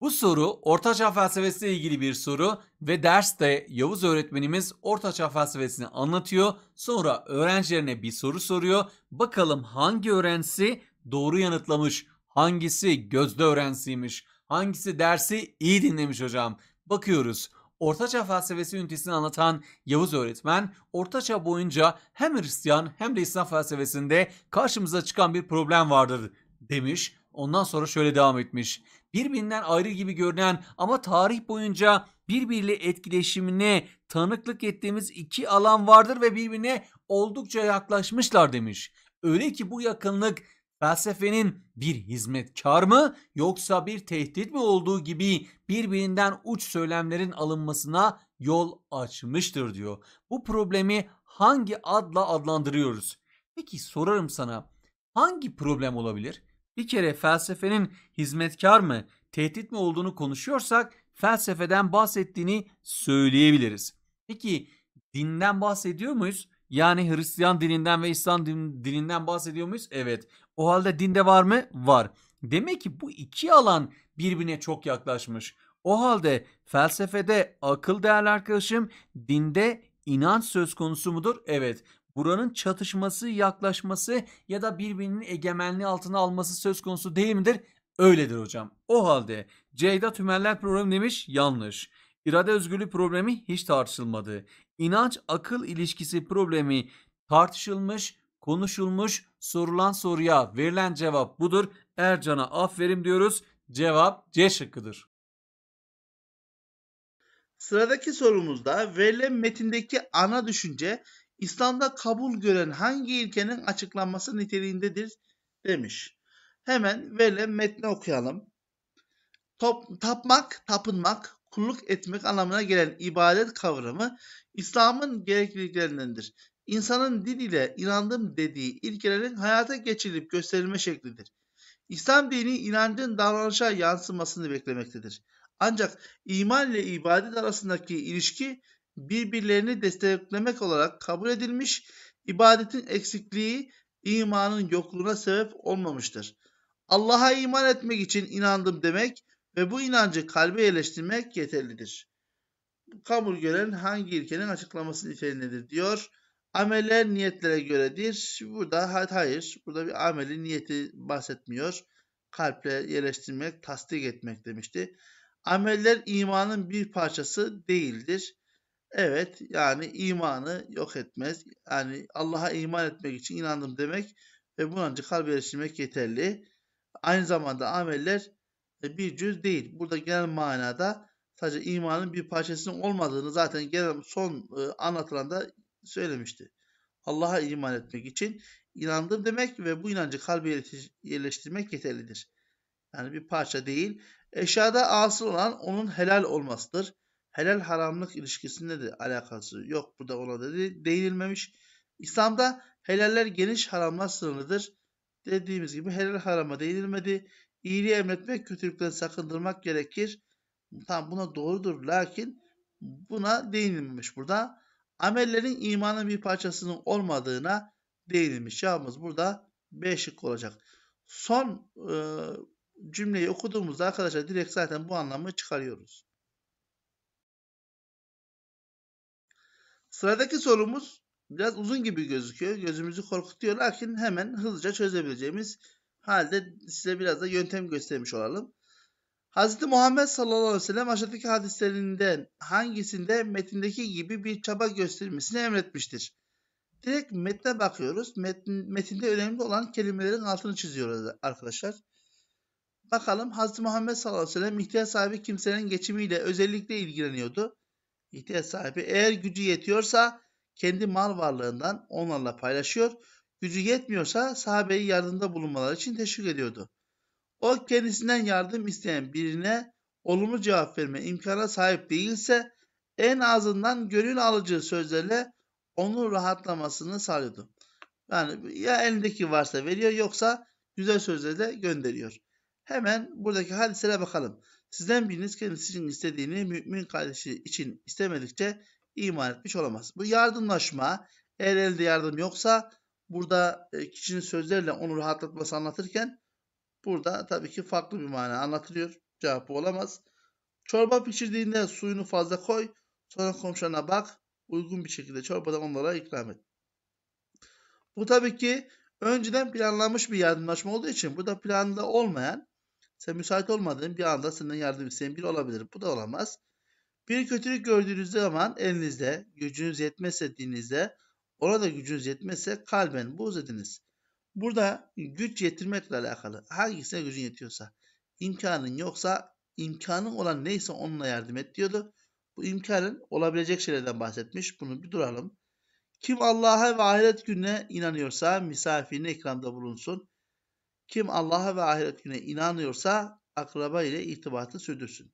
Bu soru ortaçağ felsefesiyle ilgili bir soru ve derste Yavuz öğretmenimiz ortaçağ felsefesini anlatıyor. Sonra öğrencilerine bir soru soruyor. Bakalım hangi öğrencisi doğru yanıtlamış, hangisi gözde öğrensiymiş, hangisi dersi iyi dinlemiş hocam. Bakıyoruz. Ortaçağ felsefesi ünitesini anlatan Yavuz öğretmen, Ortaçağ boyunca hem Hristiyan hem de İslam felsefesinde karşımıza çıkan bir problem vardır demiş. Ondan sonra şöyle devam etmiş. Birbirinden ayrı gibi görünen ama tarih boyunca birbiriyle etkileşimine tanıklık ettiğimiz iki alan vardır ve birbirine oldukça yaklaşmışlar demiş. Öyle ki bu yakınlık Felsefenin bir hizmetkar mı yoksa bir tehdit mi olduğu gibi birbirinden uç söylemlerin alınmasına yol açmıştır diyor. Bu problemi hangi adla adlandırıyoruz? Peki sorarım sana hangi problem olabilir? Bir kere felsefenin hizmetkar mı, tehdit mi olduğunu konuşuyorsak felsefeden bahsettiğini söyleyebiliriz. Peki dinden bahsediyor muyuz? Yani Hristiyan dininden ve İslam din, dininden bahsediyor muyuz? Evet. O halde dinde var mı? Var. Demek ki bu iki alan birbirine çok yaklaşmış. O halde felsefede akıl değerli arkadaşım, dinde inanç söz konusu mudur? Evet. Buranın çatışması, yaklaşması ya da birbirinin egemenliği altına alması söz konusu değil midir? Öyledir hocam. O halde Ceyda Tümeller problemi demiş yanlış. İrade özgürlüğü problemi hiç tartışılmadı. İnanç akıl ilişkisi problemi tartışılmış Konuşulmuş sorulan soruya verilen cevap budur. Ercan'a aferin diyoruz. Cevap C şıkkıdır. Sıradaki sorumuzda verilen metindeki ana düşünce İslam'da kabul gören hangi ilkenin açıklanması niteliğindedir demiş. Hemen verilen metni okuyalım. Top, tapmak, tapınmak, kulluk etmek anlamına gelen ibadet kavramı İslam'ın gerekliliklerindendir insanın dil ile inandım dediği ilkelerin hayata geçirilip gösterilme şeklidir. İslam dini inancın davranışa yansımasını beklemektedir. Ancak iman ile ibadet arasındaki ilişki birbirlerini desteklemek olarak kabul edilmiş, ibadetin eksikliği imanın yokluğuna sebep olmamıştır. Allah'a iman etmek için inandım demek ve bu inancı kalbe yerleştirmek yeterlidir. Kabul gören hangi ilkenin açıklaması niteliğindedir diyor. Ameller niyetlere göredir. Burada hayır, burada bir ameli niyeti bahsetmiyor. Kalple yerleştirmek, tasdik etmek demişti. Ameller imanın bir parçası değildir. Evet yani imanı yok etmez. Yani Allah'a iman etmek için inandım demek ve bu ancak kalbe erişilmek yeterli. Aynı zamanda ameller e, bir cüz değil. Burada genel manada sadece imanın bir parçasının olmadığını zaten genel son e, anlatılan da söylemişti. Allah'a iman etmek için inandım demek ve bu inancı kalbe yerleştirmek yeterlidir. Yani bir parça değil. Eşyada asıl olan onun helal olmasıdır. Helal haramlık ilişkisinde de alakası yok. Burada ona da değinilmemiş. İslam'da helaller geniş haramlar sınırlıdır. Dediğimiz gibi helal harama değinilmedi. İyiliği emretmek, kötülükten sakındırmak gerekir. Tam buna doğrudur. Lakin buna değinilmemiş burada amellerin imanın bir parçasının olmadığına değinilmiş. Cevabımız burada B şıkkı olacak. Son e, cümleyi okuduğumuzda arkadaşlar direkt zaten bu anlamı çıkarıyoruz. Sıradaki sorumuz biraz uzun gibi gözüküyor. Gözümüzü korkutuyor lakin hemen hızlıca çözebileceğimiz halde size biraz da yöntem göstermiş olalım. Hz. Muhammed sallallahu aleyhi ve sellem aşağıdaki hadislerinden hangisinde metindeki gibi bir çaba göstermesini emretmiştir? Direkt metne bakıyoruz. Metin, metinde önemli olan kelimelerin altını çiziyoruz arkadaşlar. Bakalım Hz. Muhammed sallallahu aleyhi ve sellem ihtiyaç sahibi kimsenin geçimiyle özellikle ilgileniyordu. İhtiyaç sahibi eğer gücü yetiyorsa kendi mal varlığından onlarla paylaşıyor. Gücü yetmiyorsa sahabeyi yardımda bulunmaları için teşvik ediyordu. O kendisinden yardım isteyen birine olumlu cevap verme imkana sahip değilse en azından gönül alıcı sözlerle onu rahatlamasını sağlıyordu. Yani ya elindeki varsa veriyor yoksa güzel sözlerle gönderiyor. Hemen buradaki hadislere bakalım. Sizden biriniz kendisinin istediğini mümin kardeşi için istemedikçe iman etmiş olamaz. Bu yardımlaşma eğer elde yardım yoksa burada e, kişinin sözlerle onu rahatlatması anlatırken Burada tabii ki farklı bir mana anlatılıyor. Cevap olamaz. Çorba pişirdiğinde suyunu fazla koy. Sonra komşularına bak. Uygun bir şekilde çorbadan onlara ikram et. Bu tabii ki önceden planlanmış bir yardımlaşma olduğu için bu da planında olmayan sen müsait olmadığın bir anda senden yardım isteyen biri olabilir. Bu da olamaz. Bir kötülük gördüğünüz zaman elinizde, gücünüz yetmezse dininizde, orada gücünüz yetmezse kalben buğz ediniz. Burada güç yetirmekle alakalı. Hangisine gücün yetiyorsa. imkanın yoksa imkanın olan neyse onunla yardım et diyordu. Bu imkanın olabilecek şeylerden bahsetmiş. Bunu bir duralım. Kim Allah'a ve ahiret gününe inanıyorsa misafirine ikramda bulunsun. Kim Allah'a ve ahiret gününe inanıyorsa akraba ile irtibatı sürdürsün.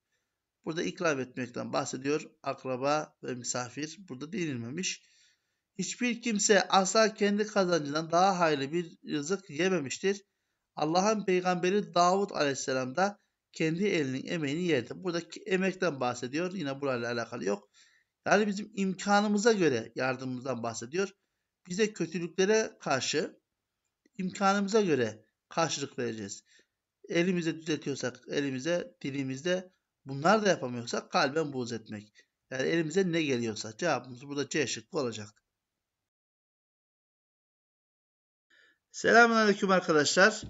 Burada ikram etmekten bahsediyor. Akraba ve misafir burada değinilmemiş. Hiçbir kimse asla kendi kazancından daha hayırlı bir rızık yememiştir. Allah'ın peygamberi Davud aleyhisselam da kendi elinin emeğini yerdi. Buradaki emekten bahsediyor. Yine burayla alakalı yok. Yani bizim imkanımıza göre yardımımızdan bahsediyor. Bize kötülüklere karşı imkanımıza göre karşılık vereceğiz. Elimize düzeltiyorsak elimize, dilimizde bunlar da yapamıyorsak kalben buğz etmek. Yani elimize ne geliyorsa cevabımız burada C şıkkı olacak. Selamünaleyküm arkadaşlar.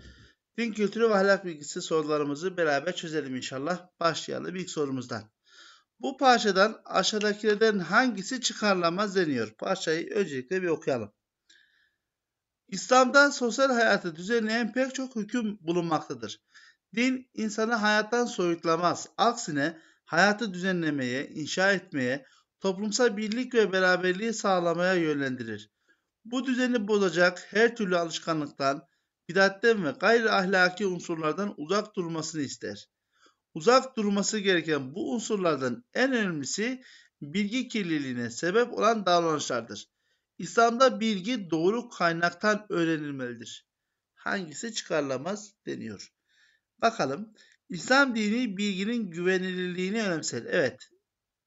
Din kültürü ve ahlak bilgisi sorularımızı beraber çözelim inşallah. Başlayalım ilk sorumuzdan. Bu parçadan aşağıdakilerden hangisi çıkarılamaz deniyor? Parçayı öncelikle bir okuyalım. İslam'da sosyal hayatı düzenleyen pek çok hüküm bulunmaktadır. Din insanı hayattan soyutlamaz. Aksine hayatı düzenlemeye, inşa etmeye, toplumsal birlik ve beraberliği sağlamaya yönlendirir. Bu düzeni bozacak her türlü alışkanlıktan, bidatten ve gayri ahlaki unsurlardan uzak durmasını ister. Uzak durması gereken bu unsurlardan en önemlisi bilgi kirliliğine sebep olan davranışlardır. İslam'da bilgi doğru kaynaktan öğrenilmelidir. Hangisi çıkarlamaz deniyor. Bakalım. İslam dini bilginin güvenilirliğini önemser. Evet.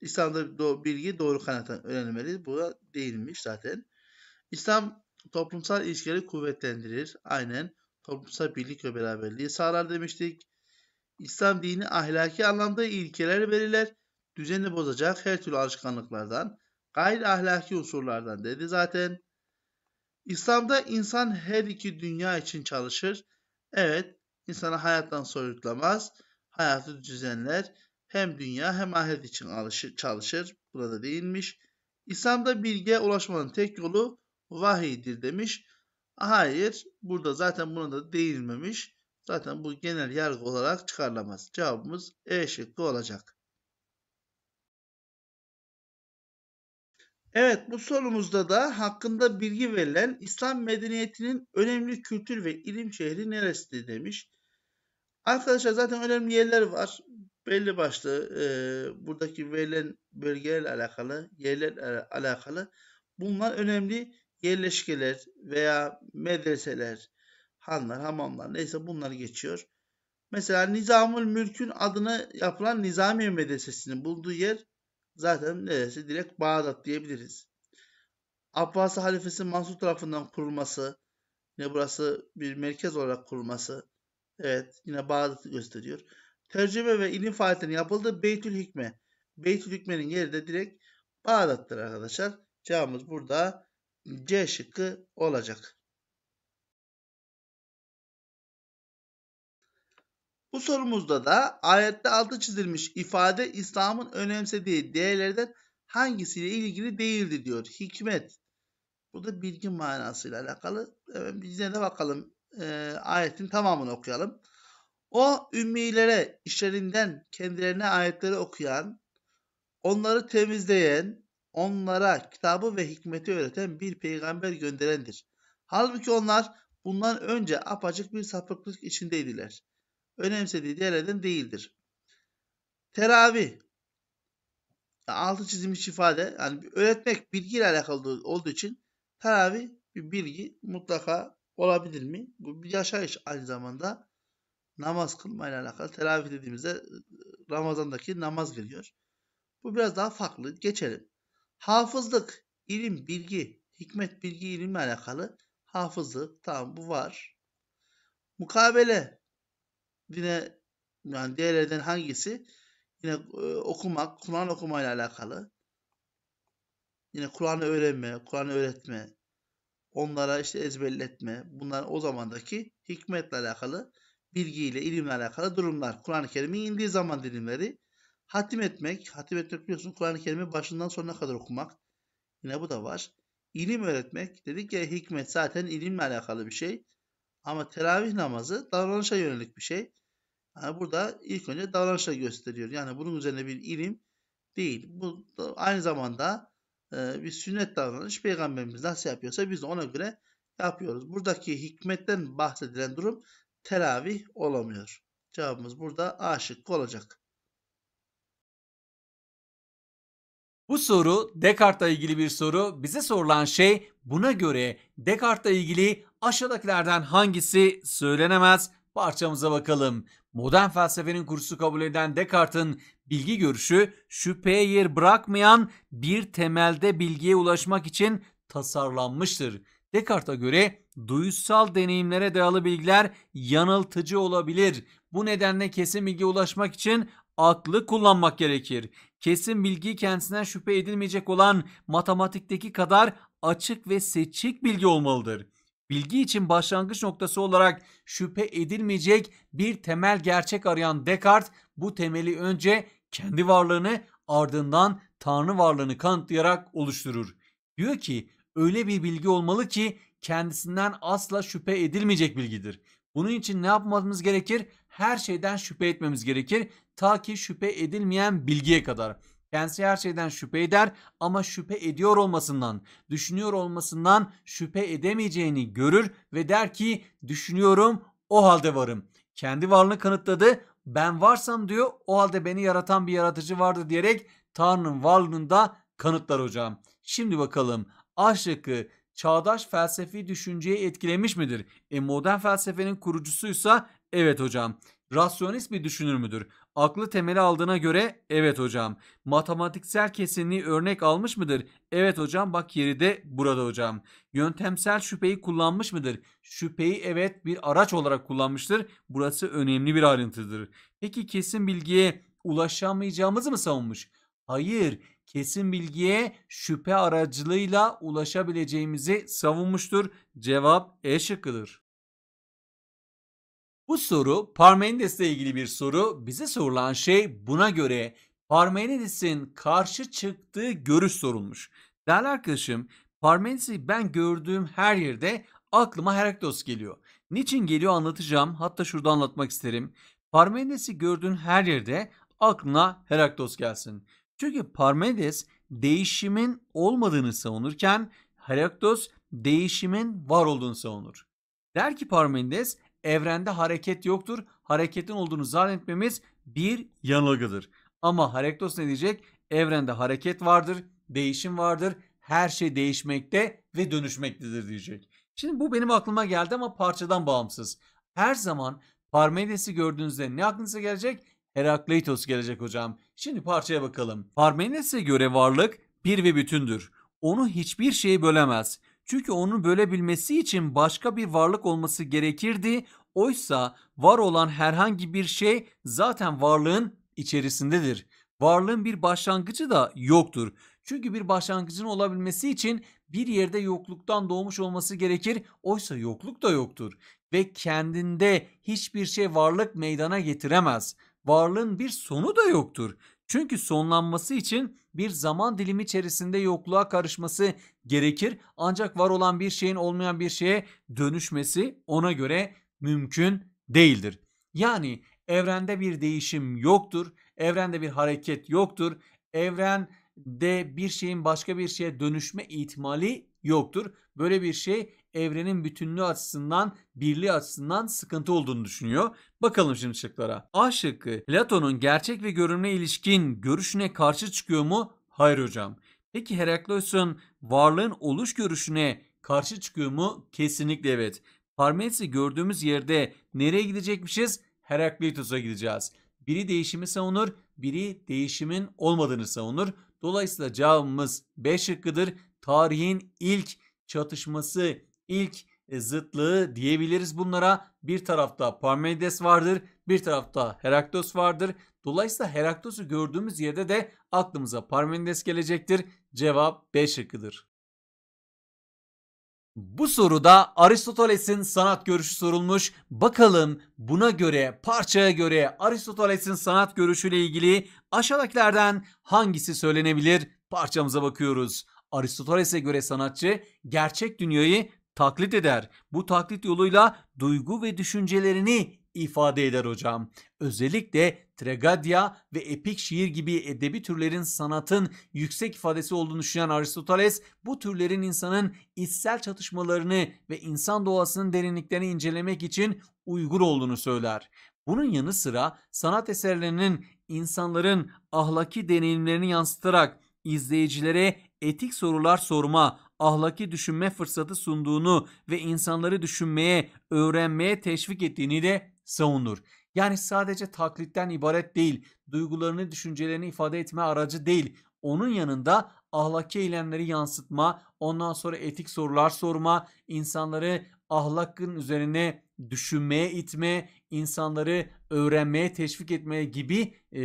İslam'da bilgi doğru kaynaktan öğrenilmeli. Bu da değilmiş zaten. İslam toplumsal ilişkileri kuvvetlendirir. Aynen toplumsal birlik ve beraberliği sağlar demiştik. İslam dini ahlaki anlamda ilkeler verirler. Düzeni bozacak her türlü alışkanlıklardan, gayri ahlaki unsurlardan dedi zaten. İslam'da insan her iki dünya için çalışır. Evet, insanı hayattan soyutlamaz, hayatı düzenler. Hem dünya hem ahiret için çalışır. Burada değinmiş. İslam'da bilgiye ulaşmanın tek yolu vahiydir demiş. Hayır burada zaten buna da değinmemiş. Zaten bu genel yargı olarak çıkarlamaz. Cevabımız E şıkkı olacak. Evet bu sorumuzda da hakkında bilgi verilen İslam medeniyetinin önemli kültür ve ilim şehri neresidir demiş. Arkadaşlar zaten önemli yerler var. Belli başlı e, buradaki verilen bölgelerle alakalı, yerlerle alakalı bunlar önemli yerleşkeler veya medreseler, hanlar, hamamlar neyse bunlar geçiyor. Mesela Nizamül Mülk'ün adına yapılan Nizami Medresesi'nin bulduğu yer zaten neresi? Direkt Bağdat diyebiliriz. Abbasi halifesi Mansur tarafından kurulması, yine burası bir merkez olarak kurulması, evet yine Bağdat'ı gösteriyor. Tercüme ve ilim faaliyetlerinin yapıldığı Beytül Hikme. Beytül Hikme'nin yeri de direkt Bağdat'tır arkadaşlar. Cevabımız burada C şıkkı olacak. Bu sorumuzda da ayette altı çizilmiş ifade İslam'ın önemsediği değerlerden hangisiyle ilgili değildi diyor. Hikmet. Bu da bilgi manasıyla alakalı. Evet, biz de bakalım e, ayetin tamamını okuyalım. O ümmilere işlerinden kendilerine ayetleri okuyan, onları temizleyen, onlara kitabı ve hikmeti öğreten bir peygamber gönderendir. Halbuki onlar bundan önce apacık bir sapıklık içindeydiler. Önemsediği diğerlerden değildir. Teravi, altı çizilmiş ifade yani öğretmek bilgiyle alakalı olduğu için teravi bir bilgi mutlaka olabilir mi? Bu bir yaşayış aynı zamanda namaz kılmayla alakalı. Teravih dediğimizde e, Ramazan'daki namaz geliyor. Bu biraz daha farklı. Geçelim. Hafızlık, ilim, bilgi, hikmet, bilgi, ilimle alakalı. Hafızlık, tamam bu var. Mukabele, yine yani diğerlerden hangisi? Yine e, okumak, Kur'an okumayla alakalı. Yine Kur'an'ı öğrenme, Kur'an'ı öğretme, onlara işte ezberletme, bunlar o zamandaki hikmetle alakalı, bilgiyle, ilimle alakalı durumlar. Kur'an-ı Kerim'in indiği zaman dilimleri Hatim etmek, hatim etmek biliyorsun Kur'an-ı Kerim'i başından sonuna kadar okumak. Yine bu da var. İlim öğretmek dedik ki hikmet zaten ilimle alakalı bir şey. Ama teravih namazı davranışa yönelik bir şey. Yani burada ilk önce davranışa gösteriyor. Yani bunun üzerine bir ilim değil. Bu aynı zamanda e, bir sünnet davranış. Peygamberimiz nasıl yapıyorsa biz de ona göre yapıyoruz. Buradaki hikmetten bahsedilen durum teravih olamıyor. Cevabımız burada aşık olacak. Bu soru Descartes'la ilgili bir soru. Bize sorulan şey buna göre Descartes'la ilgili aşağıdakilerden hangisi söylenemez? Parçamıza bakalım. Modern felsefenin kursu kabul eden Descartes'in bilgi görüşü şüpheye yer bırakmayan bir temelde bilgiye ulaşmak için tasarlanmıştır. Descartes'a göre duysal deneyimlere dayalı bilgiler yanıltıcı olabilir. Bu nedenle kesin bilgiye ulaşmak için aklı kullanmak gerekir. Kesin bilgi kendisinden şüphe edilmeyecek olan matematikteki kadar açık ve seçik bilgi olmalıdır. Bilgi için başlangıç noktası olarak şüphe edilmeyecek bir temel gerçek arayan Descartes bu temeli önce kendi varlığını ardından Tanrı varlığını kanıtlayarak oluşturur. Diyor ki öyle bir bilgi olmalı ki kendisinden asla şüphe edilmeyecek bilgidir. Bunun için ne yapmamız gerekir? Her şeyden şüphe etmemiz gerekir ta ki şüphe edilmeyen bilgiye kadar. Kendisi her şeyden şüphe eder ama şüphe ediyor olmasından, düşünüyor olmasından şüphe edemeyeceğini görür ve der ki düşünüyorum o halde varım. Kendi varlığını kanıtladı. Ben varsam diyor o halde beni yaratan bir yaratıcı vardır diyerek Tanrı'nın varlığını da kanıtlar hocam. Şimdi bakalım A çağdaş felsefi düşünceyi etkilemiş midir? E modern felsefenin kurucusuysa evet hocam rasyonist bir düşünür müdür? Aklı temeli aldığına göre evet hocam. Matematiksel kesinliği örnek almış mıdır? Evet hocam bak yeri de burada hocam. Yöntemsel şüpheyi kullanmış mıdır? Şüpheyi evet bir araç olarak kullanmıştır. Burası önemli bir ayrıntıdır. Peki kesin bilgiye ulaşamayacağımızı mı savunmuş? Hayır, kesin bilgiye şüphe aracılığıyla ulaşabileceğimizi savunmuştur. Cevap E şıkkıdır. Bu soru Parmenides ile ilgili bir soru. Bize sorulan şey buna göre Parmenides'in karşı çıktığı görüş sorulmuş. Değerli arkadaşım Parmenides'i ben gördüğüm her yerde aklıma Heraklitos geliyor. Niçin geliyor anlatacağım. Hatta şurada anlatmak isterim. Parmenides'i gördüğün her yerde aklına Heraklitos gelsin. Çünkü Parmenides değişimin olmadığını savunurken Heraklitos değişimin var olduğunu savunur. Der ki Parmenides evrende hareket yoktur. Hareketin olduğunu zannetmemiz bir yanılgıdır. Ama Heraklos ne diyecek? Evrende hareket vardır, değişim vardır. Her şey değişmekte ve dönüşmektedir diyecek. Şimdi bu benim aklıma geldi ama parçadan bağımsız. Her zaman Parmenides'i gördüğünüzde ne aklınıza gelecek? Herakleitos gelecek hocam. Şimdi parçaya bakalım. Parmenides'e göre varlık bir ve bütündür. Onu hiçbir şey bölemez. Çünkü onu bölebilmesi için başka bir varlık olması gerekirdi. Oysa var olan herhangi bir şey zaten varlığın içerisindedir. Varlığın bir başlangıcı da yoktur. Çünkü bir başlangıcın olabilmesi için bir yerde yokluktan doğmuş olması gerekir. Oysa yokluk da yoktur ve kendinde hiçbir şey varlık meydana getiremez. Varlığın bir sonu da yoktur. Çünkü sonlanması için bir zaman dilimi içerisinde yokluğa karışması gerekir. Ancak var olan bir şeyin olmayan bir şeye dönüşmesi ona göre mümkün değildir. Yani evrende bir değişim yoktur. Evrende bir hareket yoktur. Evrende bir şeyin başka bir şeye dönüşme ihtimali yoktur. Böyle bir şey evrenin bütünlüğü açısından, birliği açısından sıkıntı olduğunu düşünüyor. Bakalım şimdi şıklara. A şıkkı Platon'un gerçek ve görünme ilişkin görüşüne karşı çıkıyor mu? Hayır hocam. Peki Herakleos'un varlığın oluş görüşüne karşı çıkıyor mu? Kesinlikle evet. Parmenides'i gördüğümüz yerde nereye gidecekmişiz? Heraklitos'a gideceğiz. Biri değişimi savunur, biri değişimin olmadığını savunur. Dolayısıyla cevabımız B şıkkıdır. Tarihin ilk çatışması ilk e, zıtlığı diyebiliriz bunlara. Bir tarafta Parmenides vardır, bir tarafta Heraktos vardır. Dolayısıyla Heraktos'u gördüğümüz yerde de aklımıza Parmenides gelecektir. Cevap B şıkkıdır. Bu soruda Aristoteles'in sanat görüşü sorulmuş. Bakalım buna göre, parçaya göre Aristoteles'in sanat görüşüyle ilgili aşağıdakilerden hangisi söylenebilir? Parçamıza bakıyoruz. Aristoteles'e göre sanatçı gerçek dünyayı taklit eder. Bu taklit yoluyla duygu ve düşüncelerini ifade eder hocam. Özellikle tragedya ve epik şiir gibi edebi türlerin sanatın yüksek ifadesi olduğunu düşünen Aristoteles bu türlerin insanın içsel çatışmalarını ve insan doğasının derinliklerini incelemek için uygun olduğunu söyler. Bunun yanı sıra sanat eserlerinin insanların ahlaki deneyimlerini yansıtarak izleyicilere etik sorular sorma, ahlaki düşünme fırsatı sunduğunu ve insanları düşünmeye, öğrenmeye teşvik ettiğini de savunur. Yani sadece taklitten ibaret değil, duygularını, düşüncelerini ifade etme aracı değil. Onun yanında ahlaki eylemleri yansıtma, ondan sonra etik sorular sorma, insanları ahlakın üzerine düşünmeye itme, insanları öğrenmeye teşvik etmeye gibi e,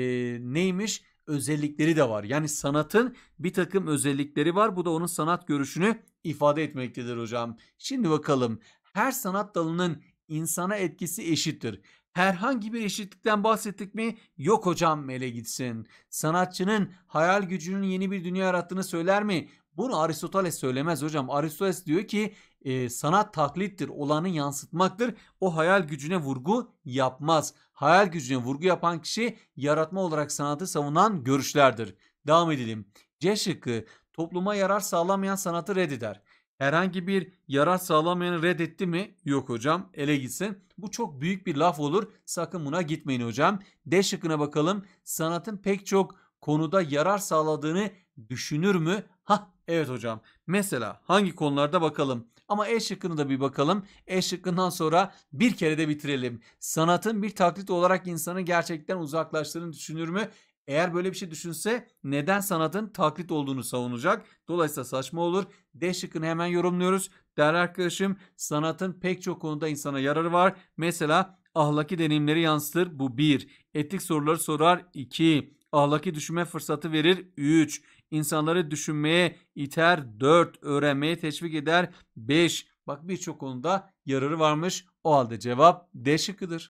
neymiş? özellikleri de var. Yani sanatın bir takım özellikleri var. Bu da onun sanat görüşünü ifade etmektedir hocam. Şimdi bakalım her sanat dalının insana etkisi eşittir. Herhangi bir eşitlikten bahsettik mi? Yok hocam Mele gitsin. Sanatçının hayal gücünün yeni bir dünya yarattığını söyler mi? Bunu Aristoteles söylemez hocam. Aristoteles diyor ki e, sanat taklittir, olanı yansıtmaktır. O hayal gücüne vurgu yapmaz. Hayal gücüne vurgu yapan kişi yaratma olarak sanatı savunan görüşlerdir. Devam edelim. C şıkkı topluma yarar sağlamayan sanatı reddeder. Herhangi bir yarar sağlamayanı reddetti mi? Yok hocam ele gitsin. Bu çok büyük bir laf olur. Sakın buna gitmeyin hocam. D şıkkına bakalım. Sanatın pek çok konuda yarar sağladığını düşünür mü? Ha evet hocam. Mesela hangi konularda bakalım? Ama E şıkkını da bir bakalım. E şıkkından sonra bir kere de bitirelim. Sanatın bir taklit olarak insanı gerçekten uzaklaştığını düşünür mü? Eğer böyle bir şey düşünse neden sanatın taklit olduğunu savunacak? Dolayısıyla saçma olur. D şıkkını hemen yorumluyoruz. Değerli arkadaşım sanatın pek çok konuda insana yararı var. Mesela ahlaki deneyimleri yansıtır bu bir. Etik soruları sorar İki ahlaki düşünme fırsatı verir. 3. İnsanları düşünmeye iter. 4. Öğrenmeye teşvik eder. 5. Bak birçok konuda yararı varmış. O halde cevap D şıkkıdır.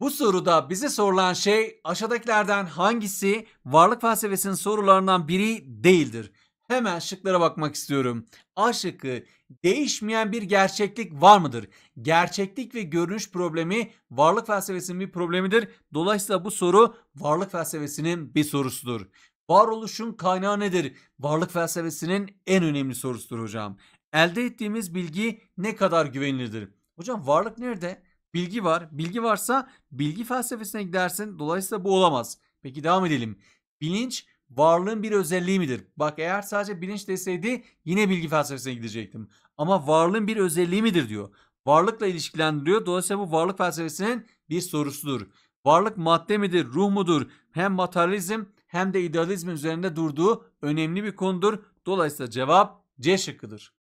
Bu soruda bize sorulan şey aşağıdakilerden hangisi varlık felsefesinin sorularından biri değildir? Hemen şıklara bakmak istiyorum. A şıkkı değişmeyen bir gerçeklik var mıdır? Gerçeklik ve görünüş problemi varlık felsefesinin bir problemidir. Dolayısıyla bu soru varlık felsefesinin bir sorusudur. Varoluşun kaynağı nedir? Varlık felsefesinin en önemli sorusudur hocam. Elde ettiğimiz bilgi ne kadar güvenilirdir? Hocam varlık nerede? Bilgi var. Bilgi varsa bilgi felsefesine gidersin. Dolayısıyla bu olamaz. Peki devam edelim. Bilinç varlığın bir özelliği midir? Bak eğer sadece bilinç deseydi yine bilgi felsefesine gidecektim. Ama varlığın bir özelliği midir diyor. Varlıkla ilişkilendiriyor. Dolayısıyla bu varlık felsefesinin bir sorusudur. Varlık madde midir, ruh mudur? Hem materyalizm hem de idealizm üzerinde durduğu önemli bir konudur. Dolayısıyla cevap C şıkkıdır.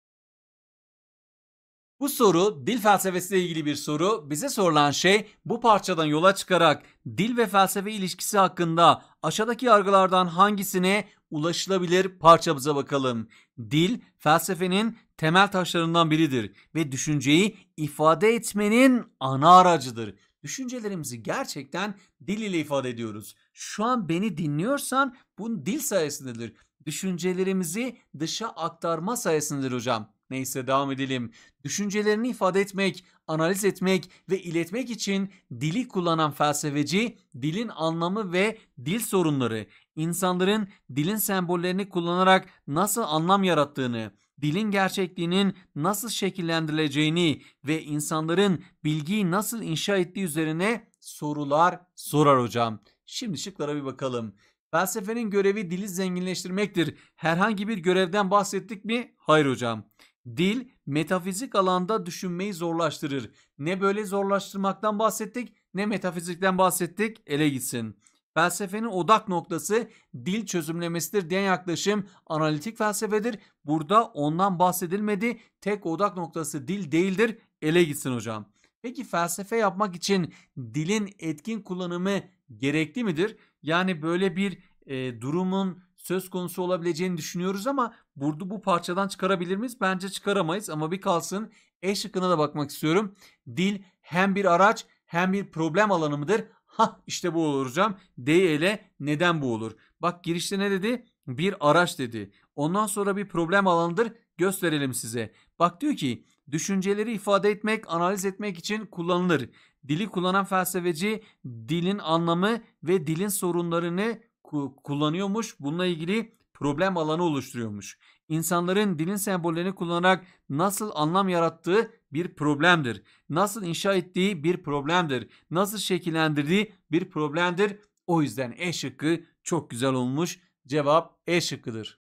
Bu soru dil felsefesiyle ilgili bir soru. Bize sorulan şey bu parçadan yola çıkarak dil ve felsefe ilişkisi hakkında aşağıdaki yargılardan hangisine ulaşılabilir parçamıza bakalım. Dil felsefenin temel taşlarından biridir ve düşünceyi ifade etmenin ana aracıdır. Düşüncelerimizi gerçekten dil ile ifade ediyoruz. Şu an beni dinliyorsan bunun dil sayesindedir. Düşüncelerimizi dışa aktarma sayesindedir hocam. Neyse devam edelim. Düşüncelerini ifade etmek, analiz etmek ve iletmek için dili kullanan felsefeci, dilin anlamı ve dil sorunları, insanların dilin sembollerini kullanarak nasıl anlam yarattığını, dilin gerçekliğinin nasıl şekillendirileceğini ve insanların bilgiyi nasıl inşa ettiği üzerine sorular sorar hocam. Şimdi şıklara bir bakalım. Felsefenin görevi dili zenginleştirmektir. Herhangi bir görevden bahsettik mi? Hayır hocam. Dil metafizik alanda düşünmeyi zorlaştırır. Ne böyle zorlaştırmaktan bahsettik ne metafizikten bahsettik ele gitsin. Felsefenin odak noktası dil çözümlemesidir diyen yaklaşım analitik felsefedir. Burada ondan bahsedilmedi. Tek odak noktası dil değildir. Ele gitsin hocam. Peki felsefe yapmak için dilin etkin kullanımı gerekli midir? Yani böyle bir e, durumun söz konusu olabileceğini düşünüyoruz ama Burada bu parçadan çıkarabilir miyiz? Bence çıkaramayız ama bir kalsın. E şıkkına da bakmak istiyorum. Dil hem bir araç hem bir problem alanı mıdır? Ha işte bu olur hocam. D ile neden bu olur? Bak girişte ne dedi? Bir araç dedi. Ondan sonra bir problem alanıdır. Gösterelim size. Bak diyor ki düşünceleri ifade etmek, analiz etmek için kullanılır. Dili kullanan felsefeci dilin anlamı ve dilin sorunlarını kullanıyormuş. Bununla ilgili problem alanı oluşturuyormuş. İnsanların dilin sembollerini kullanarak nasıl anlam yarattığı bir problemdir. Nasıl inşa ettiği bir problemdir. Nasıl şekillendirdiği bir problemdir. O yüzden E şıkkı çok güzel olmuş. Cevap E şıkkıdır.